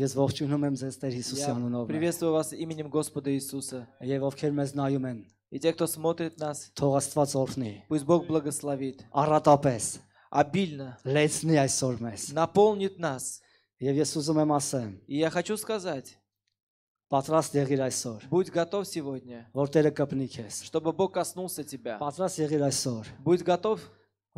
Ես ողջունում եմ ձեզ Տեր Հիսուսի անունով։ Приветствую вас именем Господа Иисуса. Եվ ովքեր մեզ նայում են, И те, кто смотрит нас, թող Աստված օրհնի։ Пусть Бог благословит. Առատապես обильно լեցնի այսօր մեզ։ Наполнит нас. Եվ ես ուզում եմ ասեմ, И я хочу сказать, Պատրաստ եղիր այսօր։ Будь готов сегодня. Որ Տերը կպնի քեզ։ Чтобы Бог коснулся тебя. Պատրաստ եղիր այսօր։ Будь готов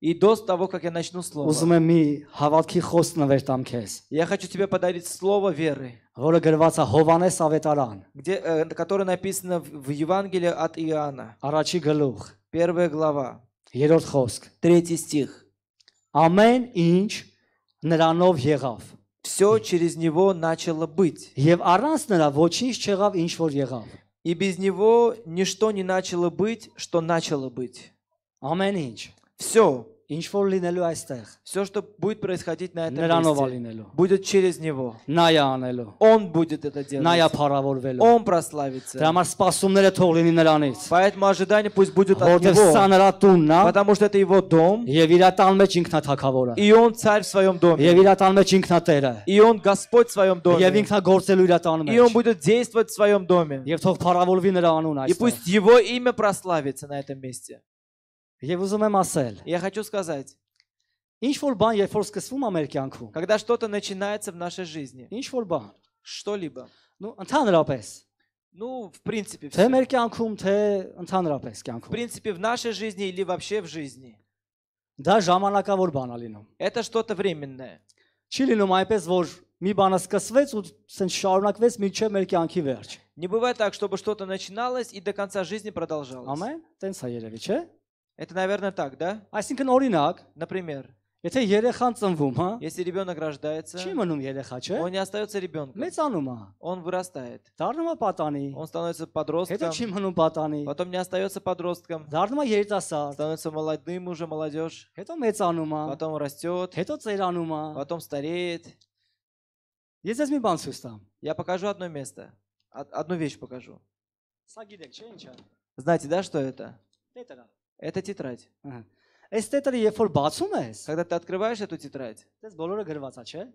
И до того, как я начну слово, я хочу тебе подарить слово веры, где, э, которое написано в Евангелии от Иоанна. Первая глава. Третий стих. Ամեն ինչ неранов егав. Все через него начало быть. Եվ առանց նրա ոչինչ չեղավ, ինչ որ И без него ничто не начало быть, что начало быть. Ամեն ինչ все, все, что будет происходить на этом месте, будет через Него. Он будет это делать. Он прославится. Поэтому ожидание пусть будет от Него, потому что это Его дом, и Он царь в Своем доме, и Он Господь в Своем доме, и Он будет действовать в Своем доме, и пусть Его имя прославится на этом месте. Եվ ուզում եմ ասել, Я хочу сказать, ինչ որ բան, երբ որ սկսվում է մեր կյանքում, когда что-то начинается в нашей жизни, ինչ որ բան, что-либо, ну, ընդհանրապես, ну, в принципе, все. թե մեր կյանքում, թե ընդհանրապես В կյանքում, принципе, в нашей жизни или вообще в жизни. դա ժամանակավոր բան է լինում։ Это что-то временное. Չի լինում այնպես, որ մի բանը սկսվեց ու ցենց շարունակվեց մինչև մեր կյանքի վերջ։ Не бывает так, чтобы что-то начиналось и до конца жизни продолжалось. Ամեն, տենց է երևի, չէ՞։ это, наверное, так, да? Այսինքն օրինակ, например, եթե երեխան ծնվում, հա, Если ребенок рождается, չի մնում երեխա, չէ? он не остается ребенком. Մեծանում է, Он вырастает. դառնում է պատանի, Он становится подростком. подростком, չի մնում պատանի, потом не остается подростком, դառնում է երիտասարդ, становится молодым уже молодежь, հետո մեծանում է, потом растет, հետո ծերանում է։ потом стареет. Ես ես մի բան ցույց տամ։ Я покажу одно место. Одну вещь покажу. Սա գիտեք, չէ՞ ինչա։ Знаете, да, что это? Это да. Это тетрадь. Ага. Эстетер ефор бацум Когда ты открываешь эту тетрадь,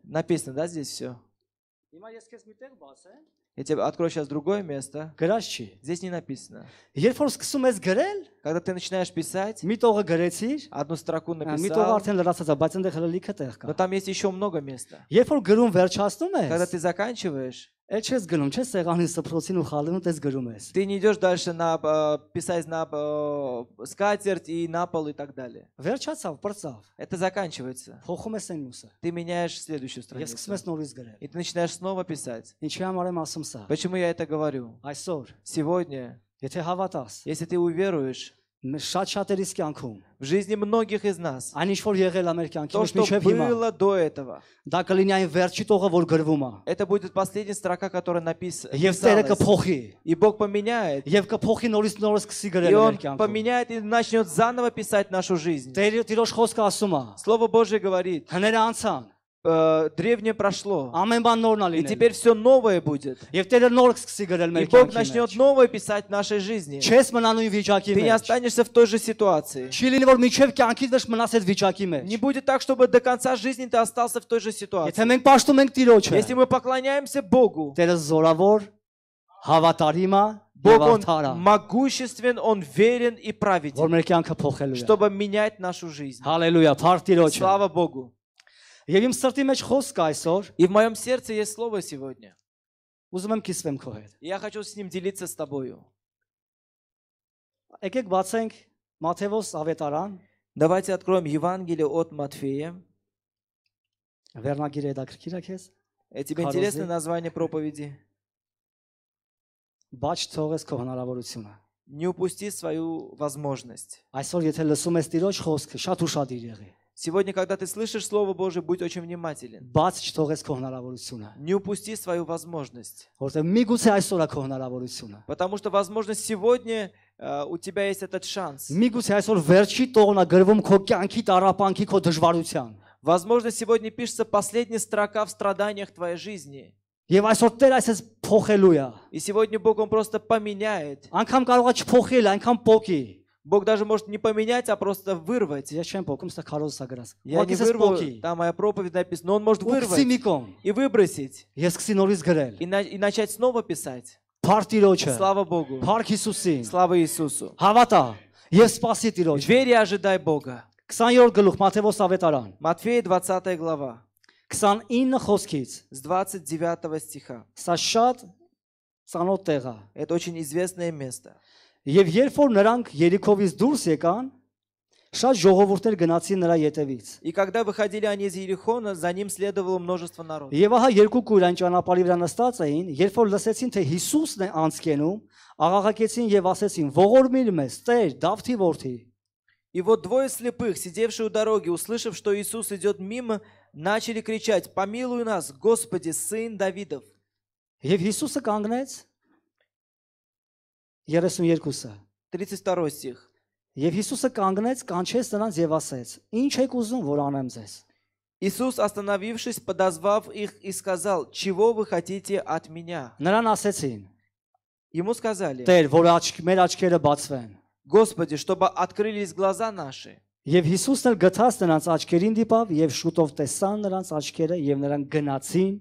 написано, да, здесь все? Я тебе открою сейчас другое место. Գրաշի. Здесь не написано. Երբ որ սկսում ես когда ты начинаешь писать, մի տողը одну строку а, написал. Մի տողը արդեն լրացած է, բայց այնտեղ հələ Но там есть еще много места. Երբ որ գրում վերջացնում ես, когда ты заканчиваешь, Էջ ես գնում, չես սեղանին սփռոցին ու խալին ու տես գրում ես։ Ты не идешь дальше на э, писать на э, скатерть и на пол и так далее. Վերջացավ, բրծավ։ Это заканчивается. Փոխում ես այնուսը։ Ты меняешь следующую страницу. Ես սկսում ես նորից И ты начинаешь снова писать. Ինչի համար եմ ասում Почему я это говорю? Այսօր։ Сегодня. Եթե հավատաս։ Если ты уверуешь շատ շատերիս կյանքում в жизни многих из нас այն ինչ որ եղել ամեր կյանքի մեջ մինչև հիմա было до этого դա կլինի այն վերջի տողը որ գրվում է это будет последняя строка которая написана եւ Տերը կփոխի и Бог поменяет եւ կփոխի նորից նորից սկսի գրել ամեր կյանքում поменяет и начнет заново писать нашу жизнь Տերը Տիրոջ խոսքը ասում է Слово Божье говорит հները անցան э, древнее прошло. И теперь все новое будет. E и Бог начнет новое писать в нашей жизни. Ты не останешься в той же ситуации. Не будет так, чтобы до конца жизни ты остался в той же ситуации. Если мы поклоняемся Богу, Бог, Он могуществен, Он верен и праведен, чтобы менять нашу жизнь. Аллилуйя. Слава Богу. Եվ իմ սրտի մեջ խոսք այսօր И в моем сердце есть слово сегодня. ուզում եմ կիսվեմ քո հետ։ И я хочу с ним делиться с тобою. Եկեք բացենք Մաթեոս ավետարան Давайте откроем Евангелие от Матфея. վերնագիրը հետաքրքիր է քեզ։ Э, Тебе Хорошо. интересно название проповеди? Բաչ թողես քո հնարավորությունը։ Не упусти свою возможность. Այսօր եթե լսում ես Տիրոջ խոսքը, շատ ուրախadir եղի։ Сегодня, когда ты слышишь Слово Божие, будь очень внимателен. Не упусти свою возможность. Потому что возможность сегодня э, у тебя есть этот шанс. Возможно, сегодня пишется последняя строка в страданиях твоей жизни. Եվ այսօր Տեր այսպես փոխելու И сегодня Бог он просто поменяет. Անկամ կարող է չփոխել, անկամ Бог даже может не поменять, а просто вырвать. Я не вырву, там моя проповедь написана, но он может вырвать и выбросить, и, на, и начать снова писать. Слава Богу. Парк Слава Иисусу. Верь и ожидай Бога. Матфея 20 глава. 29 խոսքից с 29 стиха. Սա շատ Это очень известное место. Եվ երբ որ նրանք Երիքովից դուրս եկան, շատ ժողովուրդներ գնացին նրա ետևից։ И когда выходили они из Иерихона, за ним следовало множество народу. Եվ ահա երկու կույր այն ճանապարհի վրա նստած էին, երբ որ լսեցին թե Հիսուսն է անցկենում, աղաղակեցին եւ ասեցին. ողորմիր մեզ, Տեր, Դավթի որդի։ И вот двое слепых, сидевшие у дороги, услышав, что Иисус идет мимо, начали кричать: "Помилуй нас, Господи, сын Давидов!" Եվ Հիսուսը կանգնեց 32 երկուսը։ 32 стих. Եվ Հիսուսը կանգնեց, կանչեց նրանց եւ ասեց. Ինչ եք ուզում, որ անեմ ձեզ։ Иисус, остановившись, подозвав их и сказал: "Чего вы хотите от меня?" Նրան ասեցին. Ему сказали: Տեր, որ աչք մեր աչքերը բացվեն։ Господи, чтобы открылись глаза наши. Եվ Հիսուսն էլ գտած նրանց աչքերին դիպավ եւ շուտով տեսան նրանց աչքերը եւ նրանք գնացին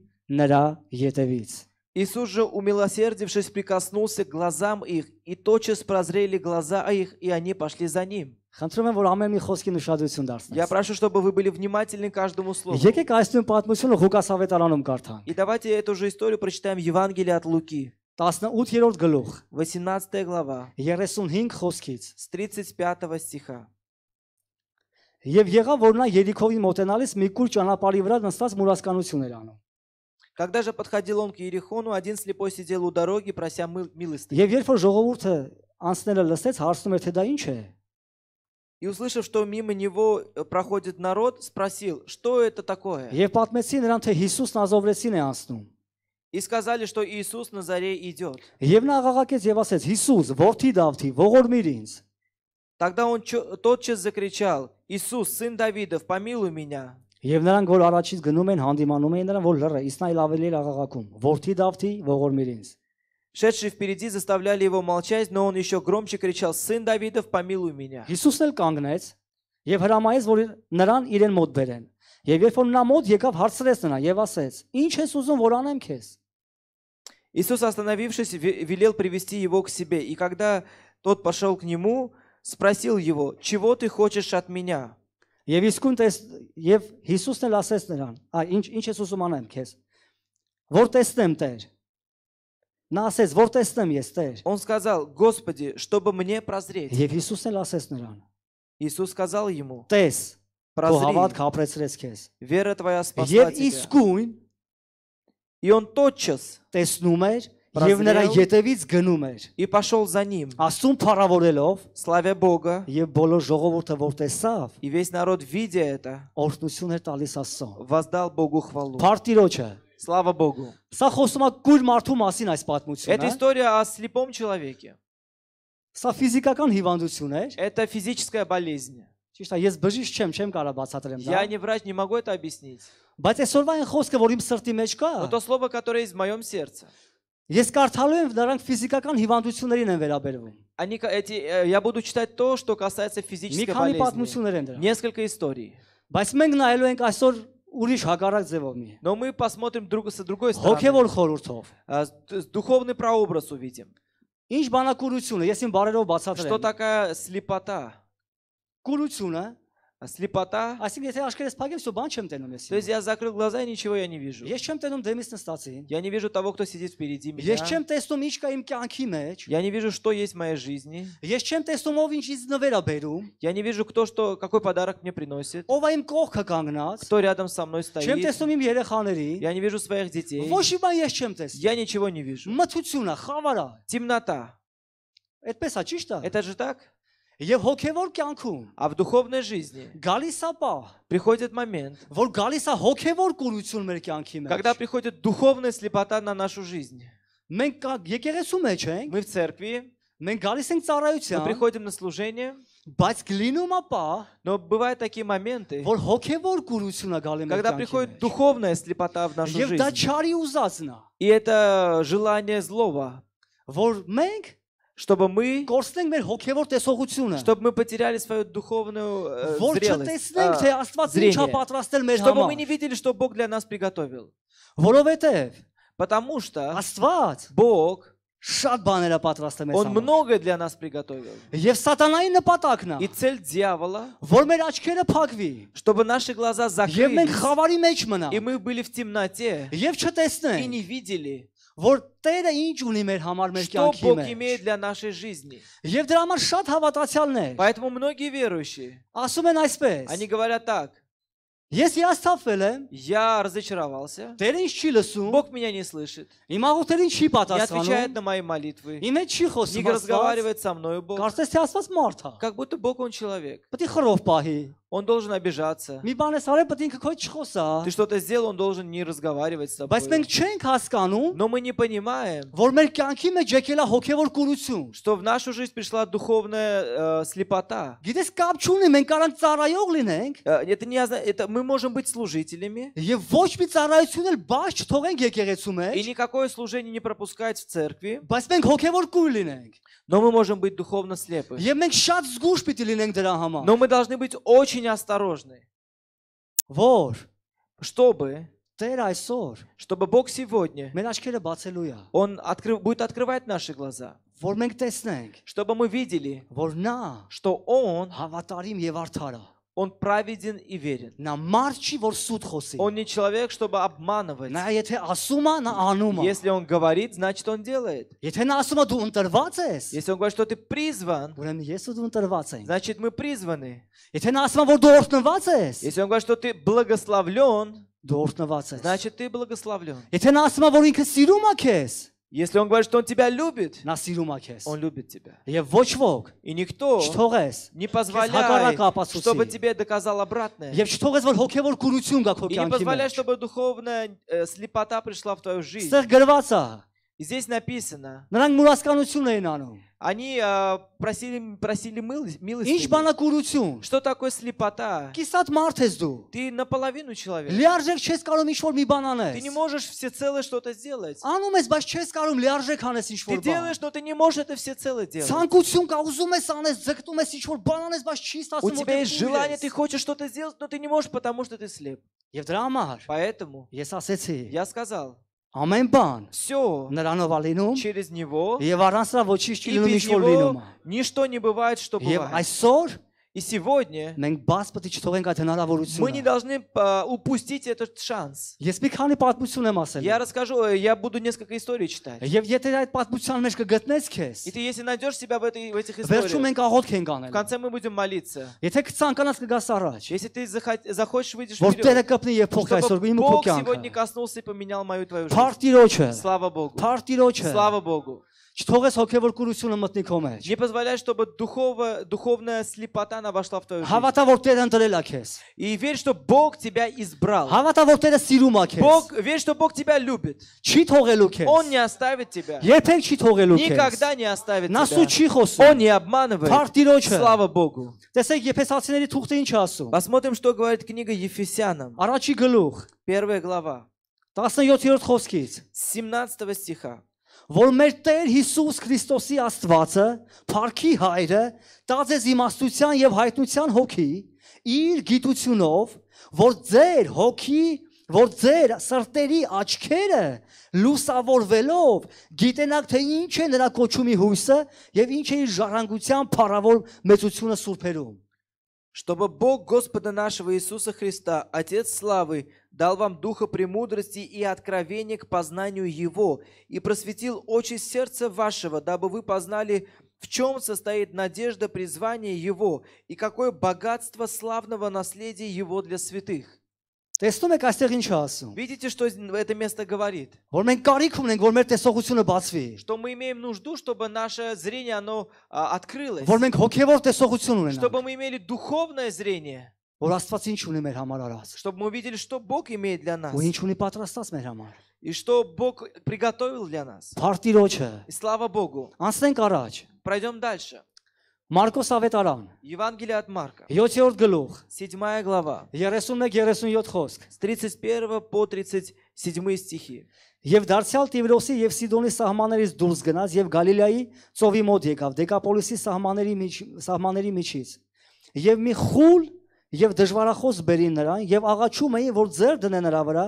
նրա ետևից։ Иисус же, умилосердившись, прикоснулся к глазам их, и тотчас прозрели глаза их, и они пошли за Ним. Я прошу, чтобы вы были внимательны каждому слову. И давайте эту же историю прочитаем в Евангелии от Луки. 18-րդ գլուխ 18 գլավա 35 խոսքից с 35 стиха Եվ եղավ որ նա Երիքովի մոտենալիս մի կուր ճանապարհի վրա նստած մուրացկանություն էր անում когда же подходил он к Иерихону, один слепой сидел у дороги, прося милостыни. И услышав, что мимо него э, проходит народ, спросил, что это такое? И сказали, что Иисус на заре идет. Иисус, Тогда он тотчас закричал, Иисус, сын Давидов, помилуй меня. Եվ նրանք որ առաջից գնում են հանդիմանում են նրան, որ լռը, իսկ նա ավելի լաղաղակում։ Որդի Դավթի ողորմերինս։ Шедшие впереди заставляли его молчать, но он еще громче кричал: "Сын Давидов, помилуй меня". Հիսուսն էլ կանգնեց եւ հրամայեց, որ նրան իրեն մոտ բերեն։ Եվ երբ որ նա մոտ եկավ, հարցրեց նրան եւ ասեց. «Ինչ ես ուզում, որ անեմ քեզ»։ Иисус, остановившись, велел привести его к себе, и когда тот пошел к нему, спросил его, «Чего ты хочешь от меня?» Եվ իսկուն տես եւ Հիսուսն էլ ասեց նրան. Այ ինչ ինչ ես ուզում անեմ քեզ։ Որ տեսնեմ Տեր։ Նա ասեց, որ տեսնեմ ես Տեր։ Он сказал: Господи, чтобы мне прозреть։ Եվ Հիսուսն էլ ասեց նրան. Иисус сказал ему: Տես, прозри։ Քո հավատքը ապրեցրեց քեզ։ Вера твоя спасла тебя։ Եվ իսկույն И он тотчас տեսնում էր Եվ նրա յետևից գնում էր։ И пошел за ним։ Աստուն փառավորելով, славя Бога, եւ բոլոր ժողովուրդը որ տեսավ, и весь народ видя это, օրհնություն էր տալիս Աստծո։ Воздал Богу хвалу։ Փարտիրոջը Слава Богу. Սա խոսում է գուր մարդու մասին այս պատմությունը։ Это история о слепом человеке. Սա ֆիզիկական հիվանդություն է։ Это физическая болезнь. Ճիշտ է, ես բժիշկ չեմ, չեմ կարող բացատրեմ դա։ Я не врач, не могу это объяснить. Բայց այսօրվա այն խոսքը, որ իմ սրտի մեջ կա, то слово, которое есть в моем сердце, Ես կարդալու եմ, դրանք ֆիզիկական հիվանդություններին են վերաբերվում։ Они эти я буду читать то, что касается физической болезни. Մի քանի պատմություններ են դրանք։ Несколько историй. Բայց մենք նայելու ենք այսօր ուրիշ հակառակ ձևով մի։ Но мы посмотрим друг с другой стороны. Հոգևոր խորհուրդով։ Духовный прообраз увидим. Ինչ բանակուրություն է, ես իմ բարերով բացատրեմ։ Что такая слепота? Կուրությունը А слепота. Assim que acho que eles pagam все банчем теном если. То есть я закрыл глаза и ничего я не вижу. Есть чем теном демисн стации. Я не вижу того, кто сидит впереди меня. Есть чем тестом мичка им кянки Я не вижу, что есть в моей жизни. Есть чем тестом овин жизнь навера беру. Я не вижу, кто что, какой подарок мне приносит. Ова им кохка кангнат. Кто рядом со мной стоит. Чем тестом им ереханери. Я не вижу своих детей. Вошима есть чем тест. Я ничего не вижу. Матуцуна хавара. Темнота. Это же так? Եվ հոգևոր կյանքում, а в духовной жизни, գալիս է պա, приходит момент, որ գալիս է հոգևոր կուրություն մեր կյանքի մեջ, когда приходит духовная слепота на нашу жизнь. Մենք եկեղեցու մեջ ենք, мы в церкви, մենք գալիս ենք ծառայության, мы приходим на служение, Բայց գլինում է պա, но бывают такие моменты, որ հոգևոր կուրությունը գալի մեր կյանքի մեջ, когда приходит духовная слепота в нашу жизнь. Եվ դա չարի ուզածն է. И это желание злого. Որ մենք чтобы мы чтобы мы потеряли свою духовную э, зрелость, э, зрение, чтобы мы не видели, что Бог для нас приготовил. Потому что Бог он многое для нас приготовил. И цель дьявола, чтобы наши глаза закрылись, и мы были в темноте, и не видели, որ Տերը ինչ ունի մեր համար մեր կյանքի մեջ։ Что Бог имеет для нашей жизни։ Եվ դրա համար շատ հավատացյալներ։ Поэтому многие верующие ասում են այսպես։ Они говорят так: Ես հիասթափվել եմ։ Я разочаровался։ Տերը ինձ չի լսում։ Бог меня не слышит։ Իմ աղոթերին չի պատասխանում։ Не отвечает на мои молитвы։ Իմ հետ չի խոսում։ Не разговаривает со мной Бог։ Կարծես թե Աստված մարդ է։ Как будто Бог он человек։ Պետք է խրով պահի։ он должен обижаться. Ты что-то сделал, он должен не разговаривать с тобой. Но мы не понимаем, что в нашу жизнь пришла духовная э, слепота. Э, это не это мы можем быть служителями. E e И никакое служение не пропускать в церкви. Но мы можем быть духовно слепы. E Но мы должны быть очень очень осторожны. Вор. Чтобы чтобы Бог сегодня, Он открыв, будет открывать наши глаза, чтобы мы видели, что Он он праведен и верен. Նա մարչի որ սուտ Он не человек, чтобы обманывать. Նա եթե ասում է, նա Если он говорит, значит он делает. Եթե նա ասում է Если он говорит, что ты призван. Ուրեմն ես ու դու ընտրված Значит мы призваны. Եթե նա ասում Если он говорит, что ты благословлен. Դու Значит ты благословлен. Եթե նա ասում է если он говорит, что он тебя любит, он любит тебя. И никто не позволяет, чтобы тебе доказал обратное. И не позволяет, чтобы духовная э, слепота пришла в твою жизнь. И здесь написано. Они э, просили просили милости. Что такое слепота? Ты наполовину человек. Ты не можешь всецело что-то сделать. Ты делаешь, но ты не можешь это всецело делать. У тебя есть желание, ты хочешь что-то сделать, но ты не можешь, потому что ты слеп. Поэтому я сказал ամեն բան всё նրանով ալինում через него եւ առանց նրա ոչինչ չլինում ինչ որ լինում է ничто не бывает что бывает եւ այսօր и сегодня мы не должны а, упустить этот шанс. Я расскажу, э, я буду несколько историй читать. И ты, если найдешь себя в, этой, в этих историях, в конце мы будем молиться. Если ты захочешь, выйдешь вперед, e чтобы Бог сегодня коснулся и поменял мою твою жизнь. Слава Богу. Слава Богу. Не позволяй, чтобы духово, духовная слепота она вошла в твою жизнь. И верь, что Бог тебя избрал. Бог, верь, что Бог тебя любит. Он не оставит тебя. Никогда не оставит тебя. Он не обманывает. Слава Богу. Посмотрим, что говорит книга Ефесянам. Первая глава. 17 стиха. որ մեր Տեր Հիսուս Քրիստոսի Աստվածը, Փառքի Հայրը, տած է իմաստության եւ հայտնության հոգի, իր գիտությունով, որ ձեր հոգի, որ ձեր սրտերի աչքերը լուսավորվելով գիտենաք թե ինչ է նրա կոչումի հույսը եւ ինչ է իր ժառանգության փառավոր մեծությունը սուրբերում чтобы Бог Господа нашего Иисуса Христа, Отец славы, дал вам духа премудрости и откровения к познанию Его, и просветил очи сердца вашего, дабы вы познали, в чем состоит надежда призвания Его, и какое богатство славного наследия Его для святых». Տեսնում եք Видите, что это место говорит? Որ մենք կարիք ունենք, որ Что мы имеем нужду, чтобы наше зрение оно а, открылось. Որ մենք հոգևոր Чтобы мы имели духовное зрение որ Աստված ինչ ունի մեր համար արած։ Чтобы мы увидели, что Бог имеет для нас. Ու ինչ ունի պատրաստած մեր համար։ И что Бог приготовил для нас. Փարտիրոջը։ И слава Богу. Անցնենք առաջ։ Пройдем дальше. Մարկոս ավետարան։ Евангелие от Марка. 7-րդ գլուխ։ 7 глава. 31-37 խոսք։ С 31 по 37 стихи. Եվ դարձյալ Տիվրոսի եւ Սիդոնի սահմաններից դուրս գնաց եւ Գալիլեայի ծովի մոտ եկավ Դեկապոլիսի սահմանների միջ սահմանների միջից։ Եվ մի խուլ եւ դժվարախոս բերին նրան եւ աղաչում էին որ ձեր դնե նրա վրա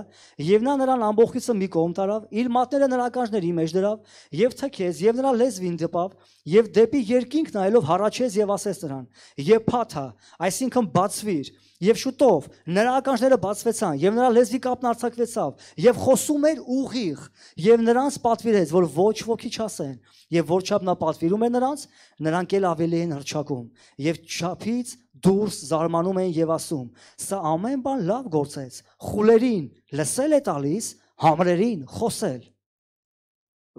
եւ նա նրան ամբողջիցը մի կողմ տարավ իր մատները նրա ականջների մեջ դրավ եւ թքեց եւ նրա լեզվին դպավ եւ դեպի երկինք նայելով հառաչեց եւ ասեց նրան եւ փաթա այսինքն բացվիր Եվ շուտով նրա ականջները բացվեցան, եւ նրա լեզվի կապն արձակվեցավ, եւ խոսում էր ուղիղ, եւ նրանց պատվիրեց, որ ոչ ոքի չասեն, եւ որ չափ նա պատվիրում է նրանց, նրանք էլ ավելի են հրճակում, եւ չափից դուրս զարմանում են եւ ասում. «Սա ամեն բան լավ գործեց»։ Խուլերին լսել է տալիս, համրերին խոսել։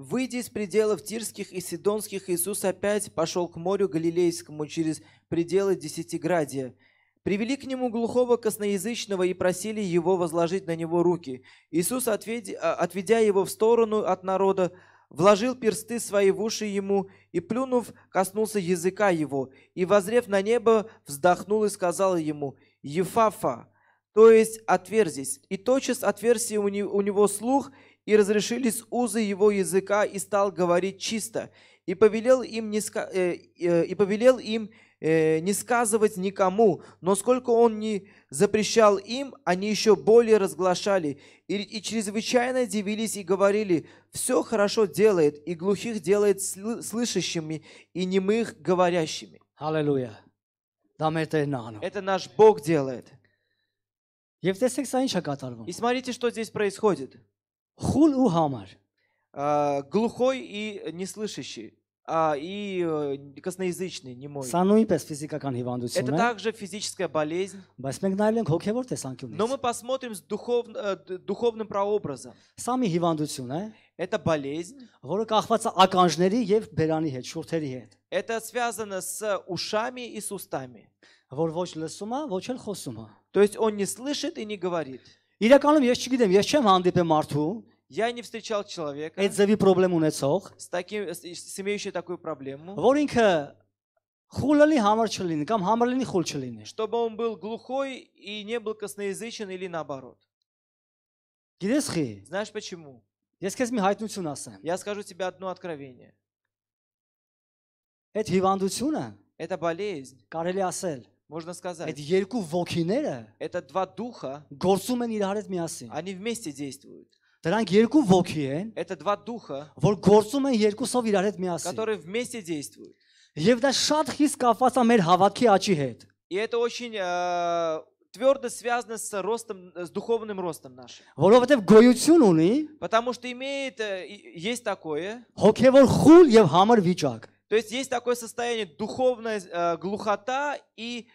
Выйдя из пределов Тирских и Сидонских, Иисус опять пошел к морю Галилейскому через пределы Десятиградия. Привели к нему глухого косноязычного и просили его возложить на него руки. Иисус, а, отведя его в сторону от народа, вложил персты свои в уши ему и, плюнув, коснулся языка его, и, возрев на небо, вздохнул и сказал ему «Ефафа», то есть «отверзись». И тотчас отверстие у него слух, и разрешились узы его языка, и стал говорить чисто, и повелел им не, ска... Э, э, и повелел им, э, не сказывать никому, но сколько он не запрещал им, они еще более разглашали, и, и чрезвычайно дивились и говорили, все хорошо делает, и глухих делает сл слышащими, и немых говорящими. Аллилуйя. Это наш Бог делает. И смотрите, что здесь происходит. Хул у хамар. А, глухой и неслышащий и косноязычный, немой. Սանույնպես ֆիզիկական հիվանդություն է։ Это также физическая болезнь. Բայց մենք նայել ենք հոգևոր տեսանկյունից։ Но мы посмотрим с духов, духовным прообразом. Սա մի հիվանդություն է։ Это болезнь, որը կախված է ականջների եւ բերանի հետ, շուրթերի հետ։ Это связано с ушами и с устами. Որ ոչ լսում է, ոչ էլ խոսում է։ То есть он не слышит и не говорит. Իրականում ես չգիտեմ, ես չեմ հանդիպել մարդու, я не встречал человека. Այդ ձևի խնդրեմ ունեցող։ С с имеющей такую проблему. Որ ինքը խուլելի համար չլինի կամ համարլինի Чтобы он был глухой и не был косноязычен или наоборот. Գիտես խի։ Знаешь почему? Я скажу тебе одно откровение. Այդ հիվանդությունը Это болезнь. Կարելի Можно сказать. Այդ երկու ոգիները Это два духа. գործում են իրար հետ Они вместе действуют։ Դրանք երկու ոգի են։ Это два духа, որ գործում են երկուսով իրար հետ միասին։ которые вместе действуют. Եվ դա շատ խիստ կապված է մեր հավաքի աճի հետ։ И это очень э, твердо связано с ростом, с духовным ростом нашим. Որովհետև գոյություն ունի Потому что имеет, э, есть такое, հոգևոր խուլ եւ համր վիճակ։ то есть есть такое состояние духовная э, глухота и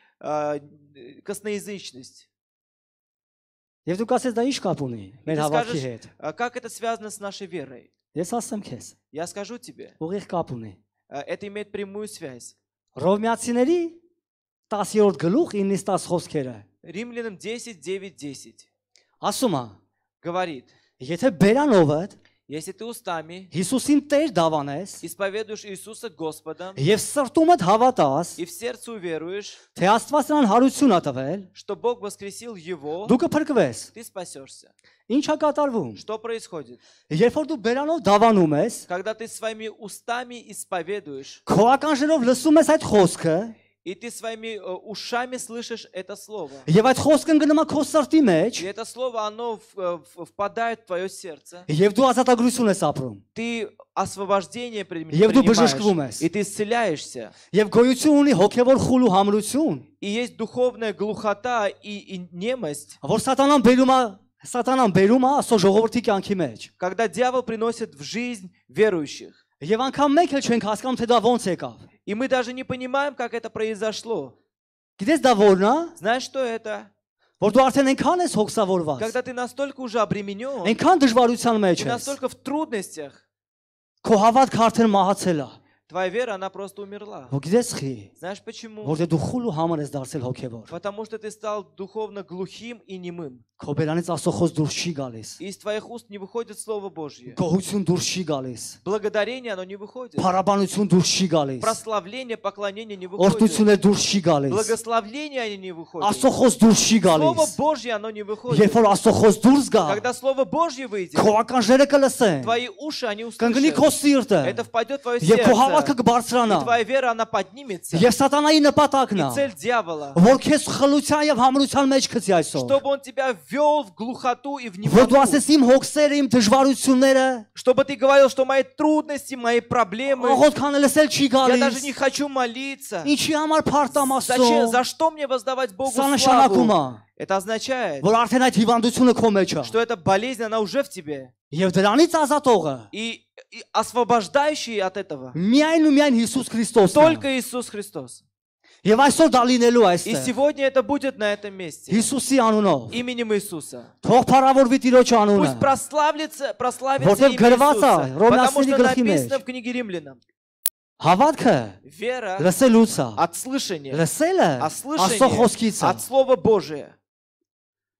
косноязычность. Եվ դու կասես դա ի՞նչ կապ ունի մեր հավատքի հետ։ Как это связано с нашей верой? Ես ասեմ քեզ։ Я скажу тебе. Ուղիղ կապ ունի։ Это имеет прямую связь. Ռոմեացիների 10-րդ գլուխ 9-ից 10 խոսքերը։ Римлянам 10:9-10. Ասում է. Говорит. Եթե բերանովդ если ты устами Հիսուսին Տեր դավանես, исповедуешь Иисуса Господом, եւ սրտումդ հավատաս, и в сердце уверуешь, թե Աստված նրան հարություն ա տվել, что Бог воскресил его, դու կփրկվես, ты спасешься. Ինչ է կատարվում? Что происходит? Երբ որ դու բերանով դավանում ես, когда ты своими устами исповедуешь, քո ականջերով լսում ես այդ խոսքը, и ты своими э, ушами слышишь это слово. Եվ այդ խոսքն գնում է քո սրտի И это слово, оно э, впадает в твое сердце. Եվ դու ազատագրություն ես ապրում։ Ты освобождение принимаешь. Եվ դու բժշկվում ես։ И ты исцеляешься. Եվ գոյություն ունի հոգևոր խուլ ու համրություն։ И есть духовная глухота и, и немость. Որ սատանան բերում է Сатанан բերում է ասո Когда дьявол приносит в жизнь верующих. Եվ անգամ մեկ էլ չենք հասկանում, թե դա ոնց եկավ։ И мы даже не понимаем, как это произошло. Գիտես դա ո՞րն է։ Знаешь, что это? որ դու արդեն այնքան ես հոգսավորված։ Когда ты настолько уже обременён։ Այնքան դժվարության մեջ ես։ Настолько в трудностях։ Քո հավատքը արդեն մահացել է։ Твоя вера, она просто умерла. Знаешь почему? Потому что ты стал духовно глухим и немым. Քոբերանից Из твоих уст не выходит слово Божье. Благодарение оно не выходит. Փարաբանություն դուրս չի գալիս։ Прославление, поклонение не выходит. Благословление они не выходит. Ասոխոս դուրս Слово Божье оно не выходит. Когда слово Божье выйдет. Твои уши они услышат. Это впадет в твое сердце կյանքը կբարձրանա։ Твоя вера она поднимется։ Եվ սատանայի նպատակն է։ Цель дьявола։ Որ քեզ խլության եւ համրության մեջ գցի Чтобы он тебя ввел в глухоту и в немоту։ Որ դու ասես իմ հոգսերը, իմ դժվարությունները։ Чтобы ты говорил, что мои трудности, мои проблемы։ Ողքան լսել չի գալիս։ Я даже не хочу молиться. Ինչի համար փարտամասո։ Зачем? За что мне воздавать Богу славу? Սա это означает, что эта болезнь, она уже в тебе. Եվ դրանից ազատողը И, и освобождающий от этого միայն ու միայն Հիսուս только Иисус Христос. Եվ այսօր դա լինելու է И сегодня это будет на этом месте. Иисуси անունով։ Именем Иисуса. Թող փառավորվի Տիրոջ Пусть прославится, прославится Որտև имя գրված է потому что գլխի մեջ։ написано в книге Римлянам. Հավատքը Вера լսելուց է։ от слышания, լսելը от слышания, от Слова Божия.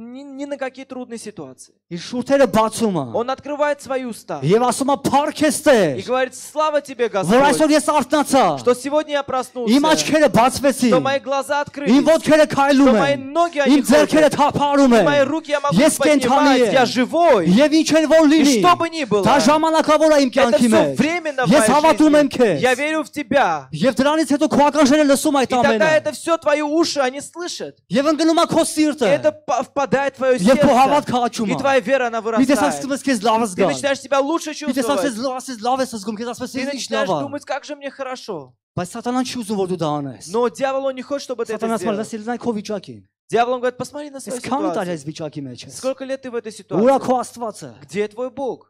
ни, ни на какие трудные ситуации. Он открывает свои уста. И говорит, слава тебе, Господь, что сегодня я проснулся, что мои глаза открылись, что мои ноги они ходят, что мои руки я могу поднимать, я живой. И что бы ни было, это все временно в моей жизни. Я верю в тебя. И тогда это все твои уши, они слышат. И это в преобладает твое сердце. И твоя вера, она вырастает. Ты начинаешь себя лучше чувствовать. Ты начинаешь думать, как же мне хорошо. Но дьявол, он не хочет, чтобы ты это сделал. Дьявол говорит, посмотри на свою ситуацию. Сколько лет ты в этой а ситуации? Где твой Бог?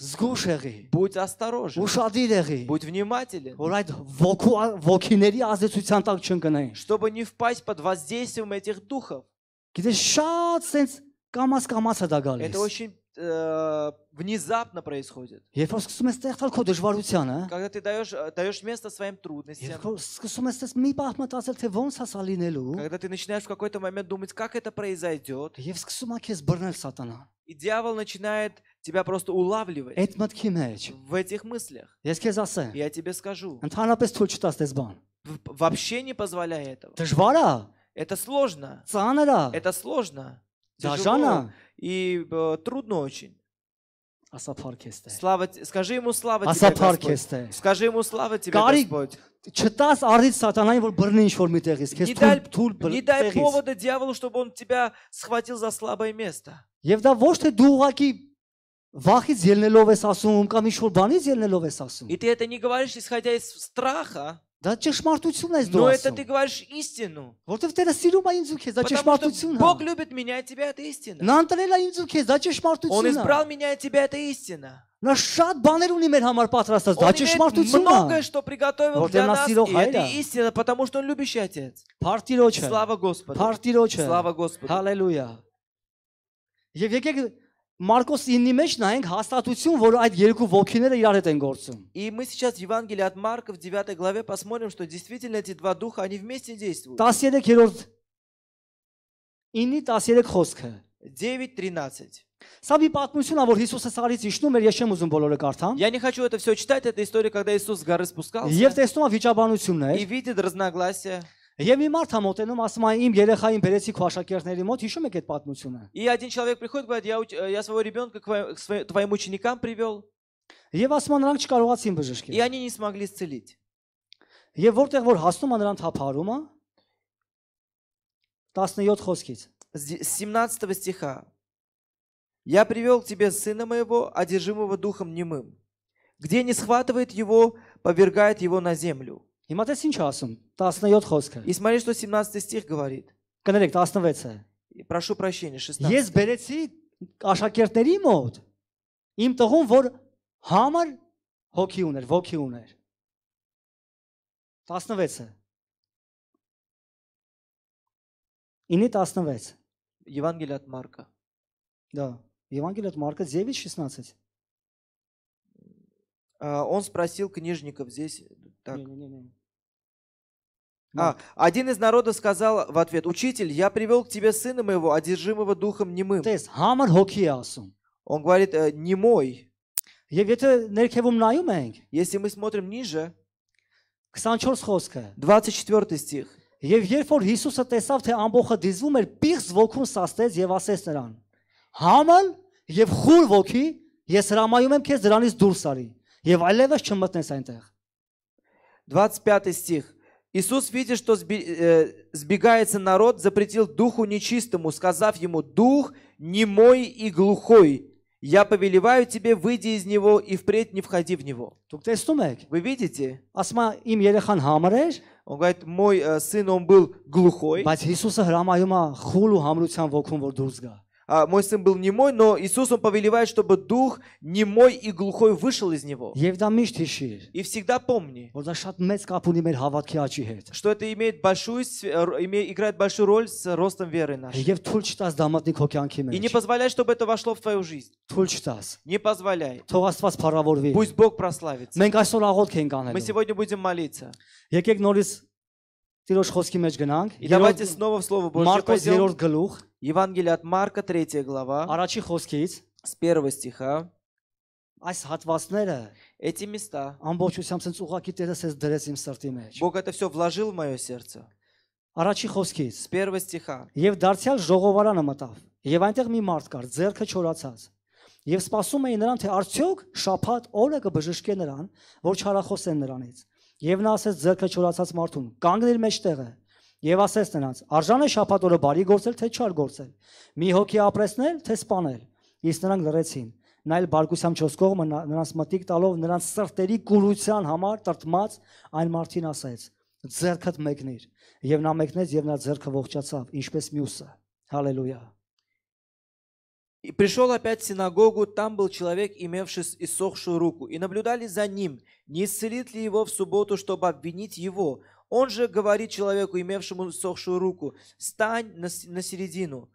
զգուշեղի Будь осторожен, ուշադիրեղի будь внимателен, որ այդ ոգու ոգիների ազդեցության տակ чтобы не впасть под воздействием этих духов. գիտես շատ sense կամաց կամաց է դա Это очень э, внезапно происходит. երբ որ սկսում ես ստեղծալ քո Когда ты даешь, э, даешь место своим трудностям, երբ որ սկսում ես sense մի բախ մտածել թե когда ты начинаешь в какой-то момент думать, как это произойдет, Եվ սկսում է քեզ բռնել и дьявол начинает тебя просто улавливать в этих мыслях. Я тебе скажу. Вообще не позволяй этого. Это сложно. Это сложно. Тяжело. И э, трудно очень. Слава, скажи ему слава тебе, Господь. Скажи ему слава тебе, Господь. չտաս արդի սատանային որ բռնի ինչ որ միտեղից քեզ թույլ թույլ բռնի դայ повода дьяволу чтобы он тебя схватил за слабое место Եվ դա ոչ թե դու վախից ելնելով ես ասում, կամ ինչ որ բանից ելնելով ես ասում։ И ты это не говоришь исходя из страха, Դա ճշմարտությունն ես դու ասում։ Но это ты говоришь истину. Որտեվ Տերը սիրում է ինձ ու քեզ, դա ճշմարտությունն է։ Бог любит меня и тебя, это истина. Նա ընտրել է ինձ ու քեզ, դա ճշմարտությունն է։ Он избрал меня и тебя, это истина. Նա շատ բաներ ունի մեր համար պատրաստած, դա ճշմարտությունն է։ Многое, что приготовил для нас, это истина, потому что он любящий отец. Փարտիրոջը։ Слава Господу. Փարտիրոջը։ Слава Господу. Հալելույա։ Եվ եկեք Մարկոս 9-ի մեջ նայենք հաստատություն, որ այդ երկու ոգիները իրար հետ են գործում։ И мы сейчас в Евангелии от Марка в 9 главе посмотрим, что действительно эти два духа, они вместе действуют. 13-րդ 9-ի 13 խոսքը։ 9:13. Սա մի պատմություն է, որ Հիսուսը սարից իջնում էր, ես չեմ ուզում բոլորը կարդամ։ Я не хочу это все читать, это история, когда Иисус с горы спускался. Եվ տեսնում է վիճաբանություններ։ И видит разногласия։ Եվ մի մարդ հա մոտենում ասում է իմ երեխային բերեցի քո աշակերտների մոտ, հիշում եք այդ պատմությունը։ И один человек приходит, говорит: "Я э, я своего ребенка к твоим ученикам привел". Եվ ասում է նրանք չկարողացին բժշկել։ И они не смогли исцелить. Եվ որտեղ որ հասնում է նրան թափարումը 17 խոսքից 17 стиха Я привел тебе сына моего, одержимого духом немым. Где не схватывает его, повергает его на землю. Հիմա դες ինչ ասում 17 խոսքը։ И смотри, что 17 стих говорит. Կներեք 16-ը։ Прошу прощения, 16. Ես բերեցի աշակերտների մոտ իմ տղուն, որ համար հոգի ուներ, ոգի ուներ։ 16-ը։ 9-ի 16։ Евангелие от Марка. Да. Евангелие от Марка 9, 16. Он спросил книжников здесь. Так. Не, не, не, не. А, один из народа сказал в ответ, «Учитель, я привел к тебе сына моего, одержимого духом немым». Տես, համար հոգի է ասում։ Он говорит, «Э, «немой». Եվ եթե ներքևում նայում ենք, Если мы смотрим ниже, 24 խոսքը, 24 стих. եւ երբ որ Հիսուսը տեսավ, թե ամբողջը դիզվում էր, պիղծ ոգուն սաստեց եւ ասեց նրան. Համն եւ խուլ ոգի, ես հրամայում եմ քեզ դրանից դուրս արի եւ այլևս չմտնես այնտեղ։ 25 стих. Иисус, видя, что э, сбегается народ, запретил духу нечистому, сказав ему, «Дух немой и глухой, я повелеваю тебе, выйди из него и впредь не входи в него». Вы видите? Он говорит, мой э, сын, он был глухой. А, мой сын был не мой, но Иисус, он повелевает, чтобы дух не мой и глухой вышел из него. И всегда помни, что это имеет большую, играет большую роль с ростом веры нашей. И не позволяй, чтобы это вошло в твою жизнь. Не позволяй. Пусть Бог прославится. Мы сегодня будем молиться. Տիրոջ խոսքի մեջ գնանք։ И давайте снова в слово Божье Մարկոս 3-րդ գլուխ, Евангелие от Марка 3 глава, առաջի խոսքից, с 1 стиха. Այս հատվածները, эти места, ամբողջությամբ ցենց ուղակի Տերը ցես դրեց իմ սրտի մեջ։ Бог это все вложил в мое сердце. Առաջի խոսքից, с 1 стиха. Եվ դարձյալ ժողովարանը մտավ, եւ այնտեղ մի մարդ կար, ձեռքը չորացած։ Եվ սպասում էին նրան, թե արդյոք շաբաթ օրը կբժշկե նրան, որ չարախոսեն նրանից։ Եվ նա ասեց ձեռքը չորացած մարդուն. կանգնել մեջտեղը եւ ասեց նրանց. արժան է շաբաթօրը բարի գործել թե չար գործել, մի հոգի ապրեսնել թե սպանել։ Իսկ նրանք լռեցին։ Նա էլ բարգուսամ 4 կողմը նրանց մտիկ տալով նրանց սրտերի կուրության համար տրտմած այն մարդին ասեց. ձեռքդ մեկնիր։ Եվ նա մեկնեց եւ նա ձեռքը ողջացավ, ինչպես մյուսը։ Հալելույա։ И пришел опять в синагогу, там был человек, имевший иссохшую руку, и наблюдали за ним, не исцелит ли его в субботу, чтобы обвинить его. Он же говорит человеку, имевшему иссохшую руку, «Стань на, на середину».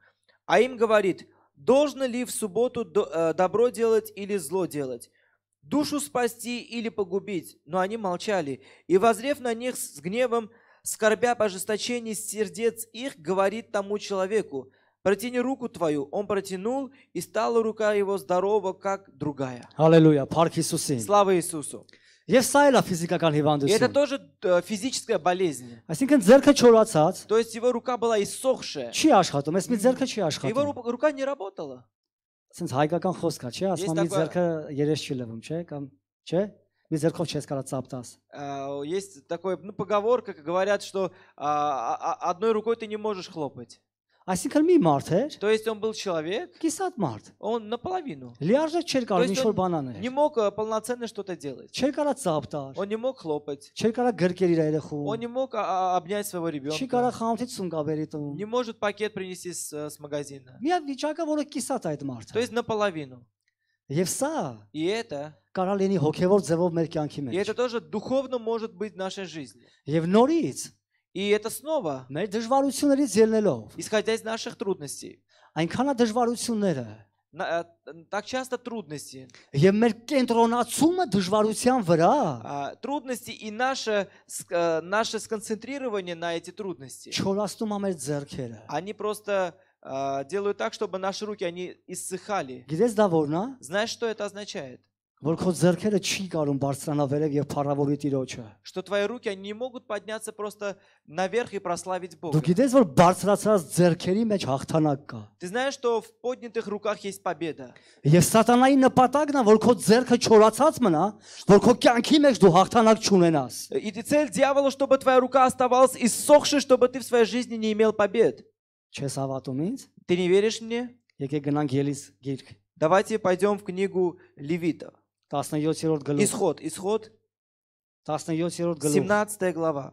А им говорит, «Должно ли в субботу э, добро делать или зло делать? Душу спасти или погубить?» Но они молчали. И, возрев на них с гневом, скорбя по ожесточении сердец их, говорит тому человеку, протяни руку твою. Он протянул, и стала рука его здорова, как другая. Аллилуйя. Парк Иисусе. Слава Иисусу. Եվ սա էլ է ֆիզիկական հիվանդություն։ Это тоже э, физическая болезнь. Այսինքն зерքը То есть его рука была иссохшая. Չի աշխատում, այս մի зерքը չի Его рука не работала. Սենց հայկական խոսք է, չէ՞, ասում մի зерքը երես չի լվում, չէ՞, կամ Есть такое, ну, поговорка, говорят, что а, а, а, одной рукой ты не можешь хлопать. Այսինքն մի մարդ էր։ То есть он был человек? Կիսատ մարդ։ Он наполовину. Լիարժեք չէր կարող ինչ-որ բան անել։ Не мог полноценно что-то делать. Չէր կարող ծափ տալ։ Он не мог хлопать. Չէր կարող գրկել իր երեխուն։ Он не мог обнять своего ребенка. Չի կարող խանութից ցուն գաբերի տուն։ Не может пакет принести с, с магазина. Մի հատ վիճակը, որը կիսատ այդ մարդը։ То есть наполовину. Եվ սա И это կարող լինի հոգևոր ձևով մեր կյանքի մեջ։ И это тоже духовно может быть в нашей жизни. Եվ նորից и это снова исходя из наших трудностей. Այնքան է դժվարությունները так часто трудности. Եվ մեր կենտրոնացումը դժվարության վրա, трудности и наше э, наше сконцентрирование на эти трудности. Չորացնում է մեր ձեռքերը. Они просто э, делают так, чтобы наши руки они иссыхали. Знаешь, что это означает? что твои руки они не могут подняться просто наверх и прославить Бога դու գիտես որ բարձրացած зерքերի մեջ ты знаешь что в поднятых руках есть победа եւ սատանայի նպատակն է որ քո зерքը չորացած մնա որ քո կյանքի մեջ դու հաղթանակ э, цель дьявола чтобы твоя рука оставалась иссохшей чтобы ты в своей жизни не имел побед չես հավատում ты не веришь мне եկեք գնանք Давайте пойдем в книгу Левита. 17-րդ գլուխ Исход, Исход 17-րդ գլուխ 17 глава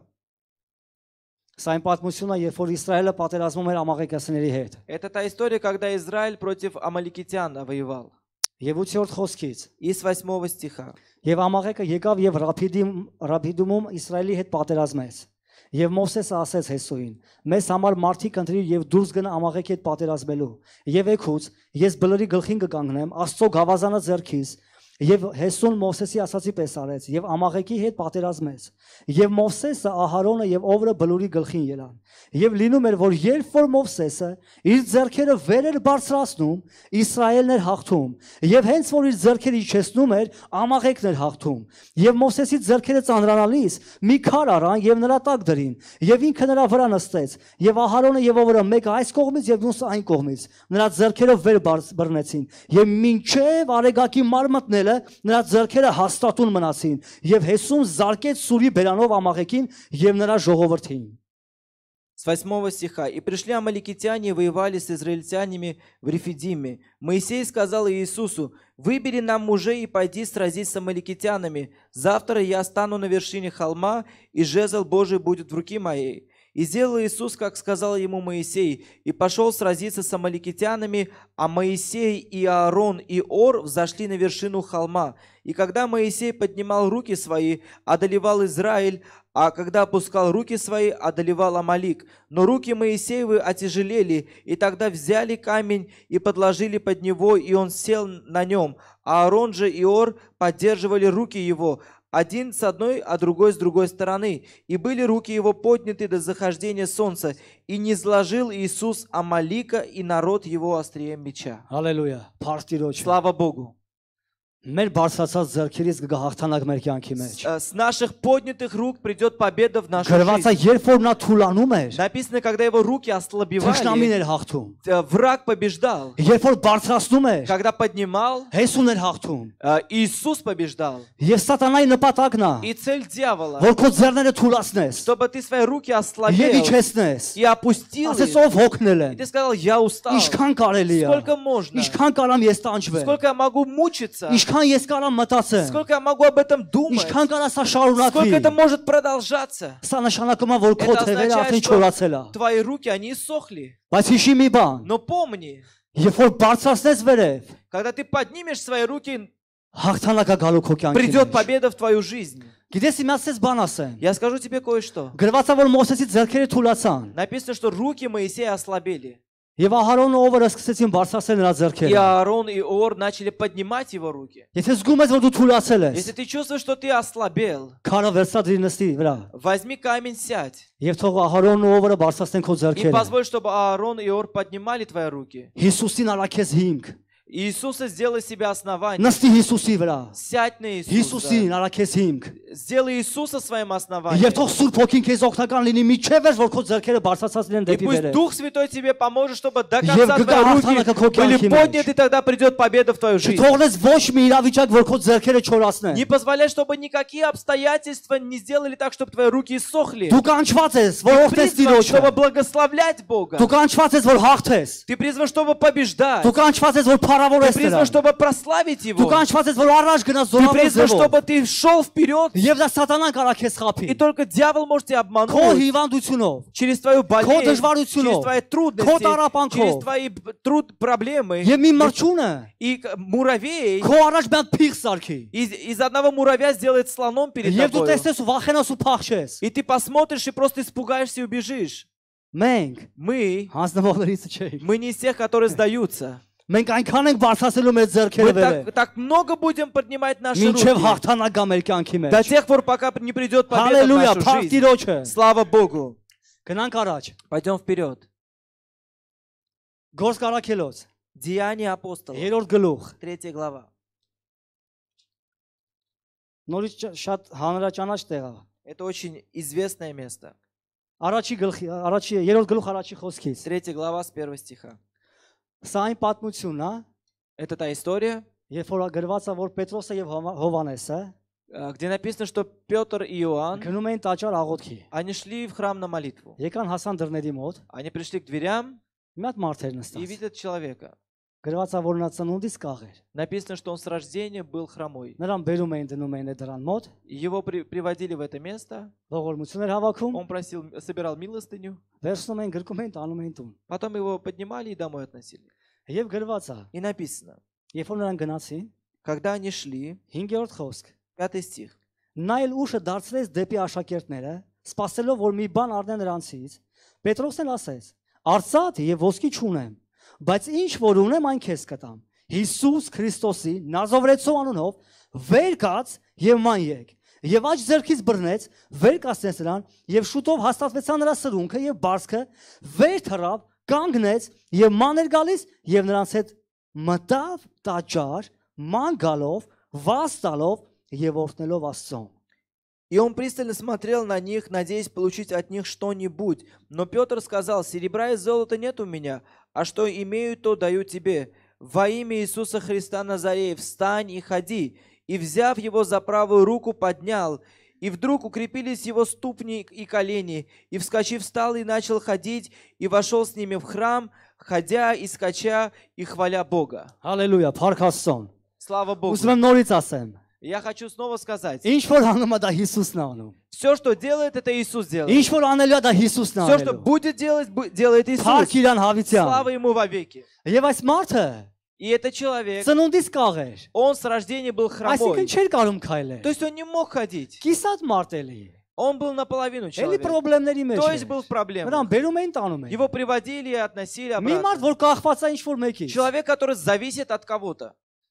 Սա այն պատմությունն է, երբ որ Իսրայելը պատերազմում էր ամաղեկացիների հետ։ Это та история, когда Израиль против амаликитян воевал. Եվ 8-րդ խոսքից Из 8 стиха. Եվ ամաղեկը եկավ եւ Ռափիդիմ Ռափիդումում Իսրայելի հետ պատերազմեց։ Եվ Մովսեսը ասեց Հեսուին. Մեզ համար մարդիկ ընտրիր եւ դուրս գնա ամաղեքի հետ պատերազմելու։ Եվ եկուց ես բլրի գլխին կկանգնեմ Աստծո գավազանը ձեռքիս Եվ Հեսուն Մովսեսի ասացի պես արեց եւ Ամաղեկի հետ պատերազմեց։ Եվ Մովսեսը Ահարոնը եւ Օվրը բլուրի գլխին ելան։ Եվ լինում էր որ երբ որ Մովսեսը իր ձեռքերը վեր էր բարձրացնում, Իսրայելն էր հաղթում։ Եւ հենց որ իր ձեռքերը իջեցնում էր, Ամաղեկն էր հաղթում։ Եվ Մովսեսի ձեռքերը ծանրանալիս մի քար առան եւ նրա տակ դրին։ Եվ ինքը նրա վրա նստեց։ Եվ Ահարոնը եւ Օվրը մեկը այս կողմից եւ մյուսը այն կողմից։ Նրա ձեռքերը վեր բռնեցին։ Եվ ինչեւ արեգակի մարմտնելը ելնելը նրա ձեռքերը հաստատուն մնացին եւ Հեսում զարկեց սուրի բերանով Ամաղեկին եւ նրա ժողովրդին С 8 стиха. «И пришли амаликитяне и воевали с израильтянами в Рефидиме. Моисей сказал Иисусу, «Выбери нам мужей и пойди сразись с амаликитянами. Завтра я стану на вершине холма, и жезл Божий будет в руке моей. И сделал Иисус, как сказал ему Моисей, и пошел сразиться с амаликитянами, а Моисей и Аарон и Ор взошли на вершину холма. И когда Моисей поднимал руки свои, одолевал Израиль, а когда опускал руки свои, одолевал Амалик. Но руки Моисеевы отяжелели, и тогда взяли камень и подложили под него, и он сел на нем. А Аарон же и Ор поддерживали руки его, один с одной, а другой с другой стороны. И были руки его подняты до захождения солнца, и не сложил Иисус Амалика и народ его острее меча. Аллилуйя. Слава Богу. Մեր բարձրացած ձեռքերից կգա հաղթանակ մեր կյանքի մեջ։ э, С наших поднятых рук придет победа в нашу жизнь. Գրվածա երբ որ նա թուլանում էր։ Написано, когда его руки ослабевали. Թշնամին էր հաղթում։ э, Враг побеждал. Երբ որ բարձրացնում էր։ Когда поднимал. Հեսուն էր հաղթում։ э, Иисус побеждал. Եվ սատանայի նպատակն է։ И цель дьявола. Որ քո ձեռները թուլացնես։ Чтобы ты свои руки ослабил. Եվ իջեցնես։ И опустил. Ասես ով հոգնել է։ И ты сказал, я устал. Ինչքան կարելի է։ Сколько можно? Ինչքան կարամ ես տանջվել։ Сколько я могу мучиться. Ինչքան ես կարամ մտածեմ։ Сколько я могу об этом думать? Ինչքան կարա սա շարունակվի։ Сколько это может продолжаться? Սա նշանակում է, որ քո թևերը արդեն չորացել է։ Твои руки, они иссохли. Բայց հիշի մի բան։ Но помни. Երբ որ բարձրացնես վերև, когда ты поднимешь свои руки, հաղթանակա գալու քո կյանքին։ Придет победа в твою жизнь. Գիտես իմ ասես բան ասեմ։ Я скажу тебе кое-что. Գրվածա որ Մովսեսի ձեռքերը թուլացան։ Написано, что руки Моисея ослабели. Եվ Ահարոնը ովը սկսեցին բարձրացնել նրա ձեռքերը։ И Аарон и Ор начали поднимать его руки. Եթե զգում ես, որ դու թուլացել ես։ Если ты чувствуешь, что ты ослабел. Քարը վերցած դինստի վրա։ Возьми камень, сядь. Եվ թող Ահարոնը ովը բարձրացնեն քո ձեռքերը։ И позволь, чтобы Аарон и Ор поднимали твои руки. Հիսուսին առաքես հիմք։ Иисуса сделай себя основанием. Նստի Հիսուսի վրա։ Сядь на Иисуса. Հիսուսին Сделай Иисуса своим основанием. Եվ թող Սուրբ Հոգին քեզ օգնական լինի միջև էր որ քո И пусть Дух Святой тебе поможет, чтобы до конца твои руки были подняты, тогда придет победа в твою жизнь. Թողնես ոչ մի իրավիճակ որ քո ձեռքերը չորացնեն։ Не позволяй, чтобы никакие обстоятельства не сделали так, чтобы твои руки сохли. Դու կանչված ես, որ օգնես Чтобы благословлять Бога. Դու կանչված Ты призван, чтобы побеждать. Ты призван, чтобы прославить Его. Ты призван, чтобы ты шел вперед. И только дьявол может тебя обмануть. Через твою болезнь, через твои трудности, через твои труд, проблемы. И муравей из, из одного муравья сделает слоном перед тобой. И ты посмотришь и просто испугаешься и убежишь. Мы, мы не из тех, которые сдаются. Մենք այնքան ենք բարձրացելու մեծ ձեռքերը։ Так много будем поднимать наши руки. Մինչև հաղթանակա մեր կյանքի До тех пор, пока не придет победа в нашу жизнь. Слава Богу. Գնանք առաջ։ Пойдем вперед. Գործ կարաքելոց։ Деяния апостолов. Երրորդ գլուխ։ 3 глава. Նորից շատ հանրաճանաչ Это очень известное место. Арачи, арачи, Ерод Глух Арачи Хоскис. Третья глава с первого стиха. Սա այն պատմությունն է, Это та история, երբ որ գրված է որ Պետրոսը եւ Հովանեսը где написано, что Петр и Иоанн, они шли в храм на молитву. Они пришли к дверям и видят человека. Написано, что он с рождения был хромой. Его при, приводили в это место. Он просил, собирал милостыню. Потом его поднимали и домой относили. И написано. Когда они шли, пятый стих. Նայել ուշը դարձրեց դեպի աշակերտները, սпасելով որ մի բան առնեն նրանցից, Պետրոսն ասեց. Արծաթ եւ ոսկի չունեմ, բայց ինչ որ ունեմ այն քեզ կտամ։ Հիսուս Քրիստոսի Նազովրեցու անունով վեր կաց եւ ման եկ։ Եվ աջ ձեռքից բռնեց, վեր կացնեց նրան եւ շուտով հաստատվեցան նրա սրունքը եւ բարսքը, վեր թռավ, կանգնեց եւ մաներ գալիս եւ նրանց հետ մտավ տաճար, ման գալով, վաս տալով եւ օրհնելով Աստծուն։ И он пристально смотрел на них, надеясь получить от них что-нибудь. Но Петр сказал, «Серебра и золота нет у меня, а что имею, то даю тебе. Во имя Иисуса Христа Назарея встань и ходи. И, взяв его за правую руку, поднял. И вдруг укрепились его ступни и колени. И, вскочив, встал и начал ходить, и вошел с ними в храм, ходя и скача, и хваля Бога. Аллилуйя, Слава Богу. Я хочу снова сказать. Все, что делает, это Иисус делает. Все, что будет делать, делает Иисус. Слава Ему вовеки. И это человек, он с рождения был а хромой. То есть он не мог ходить. Он был наполовину человек. То есть был в проблемах. Его приводили и относили обратно. Человек, который зависит от кого-то.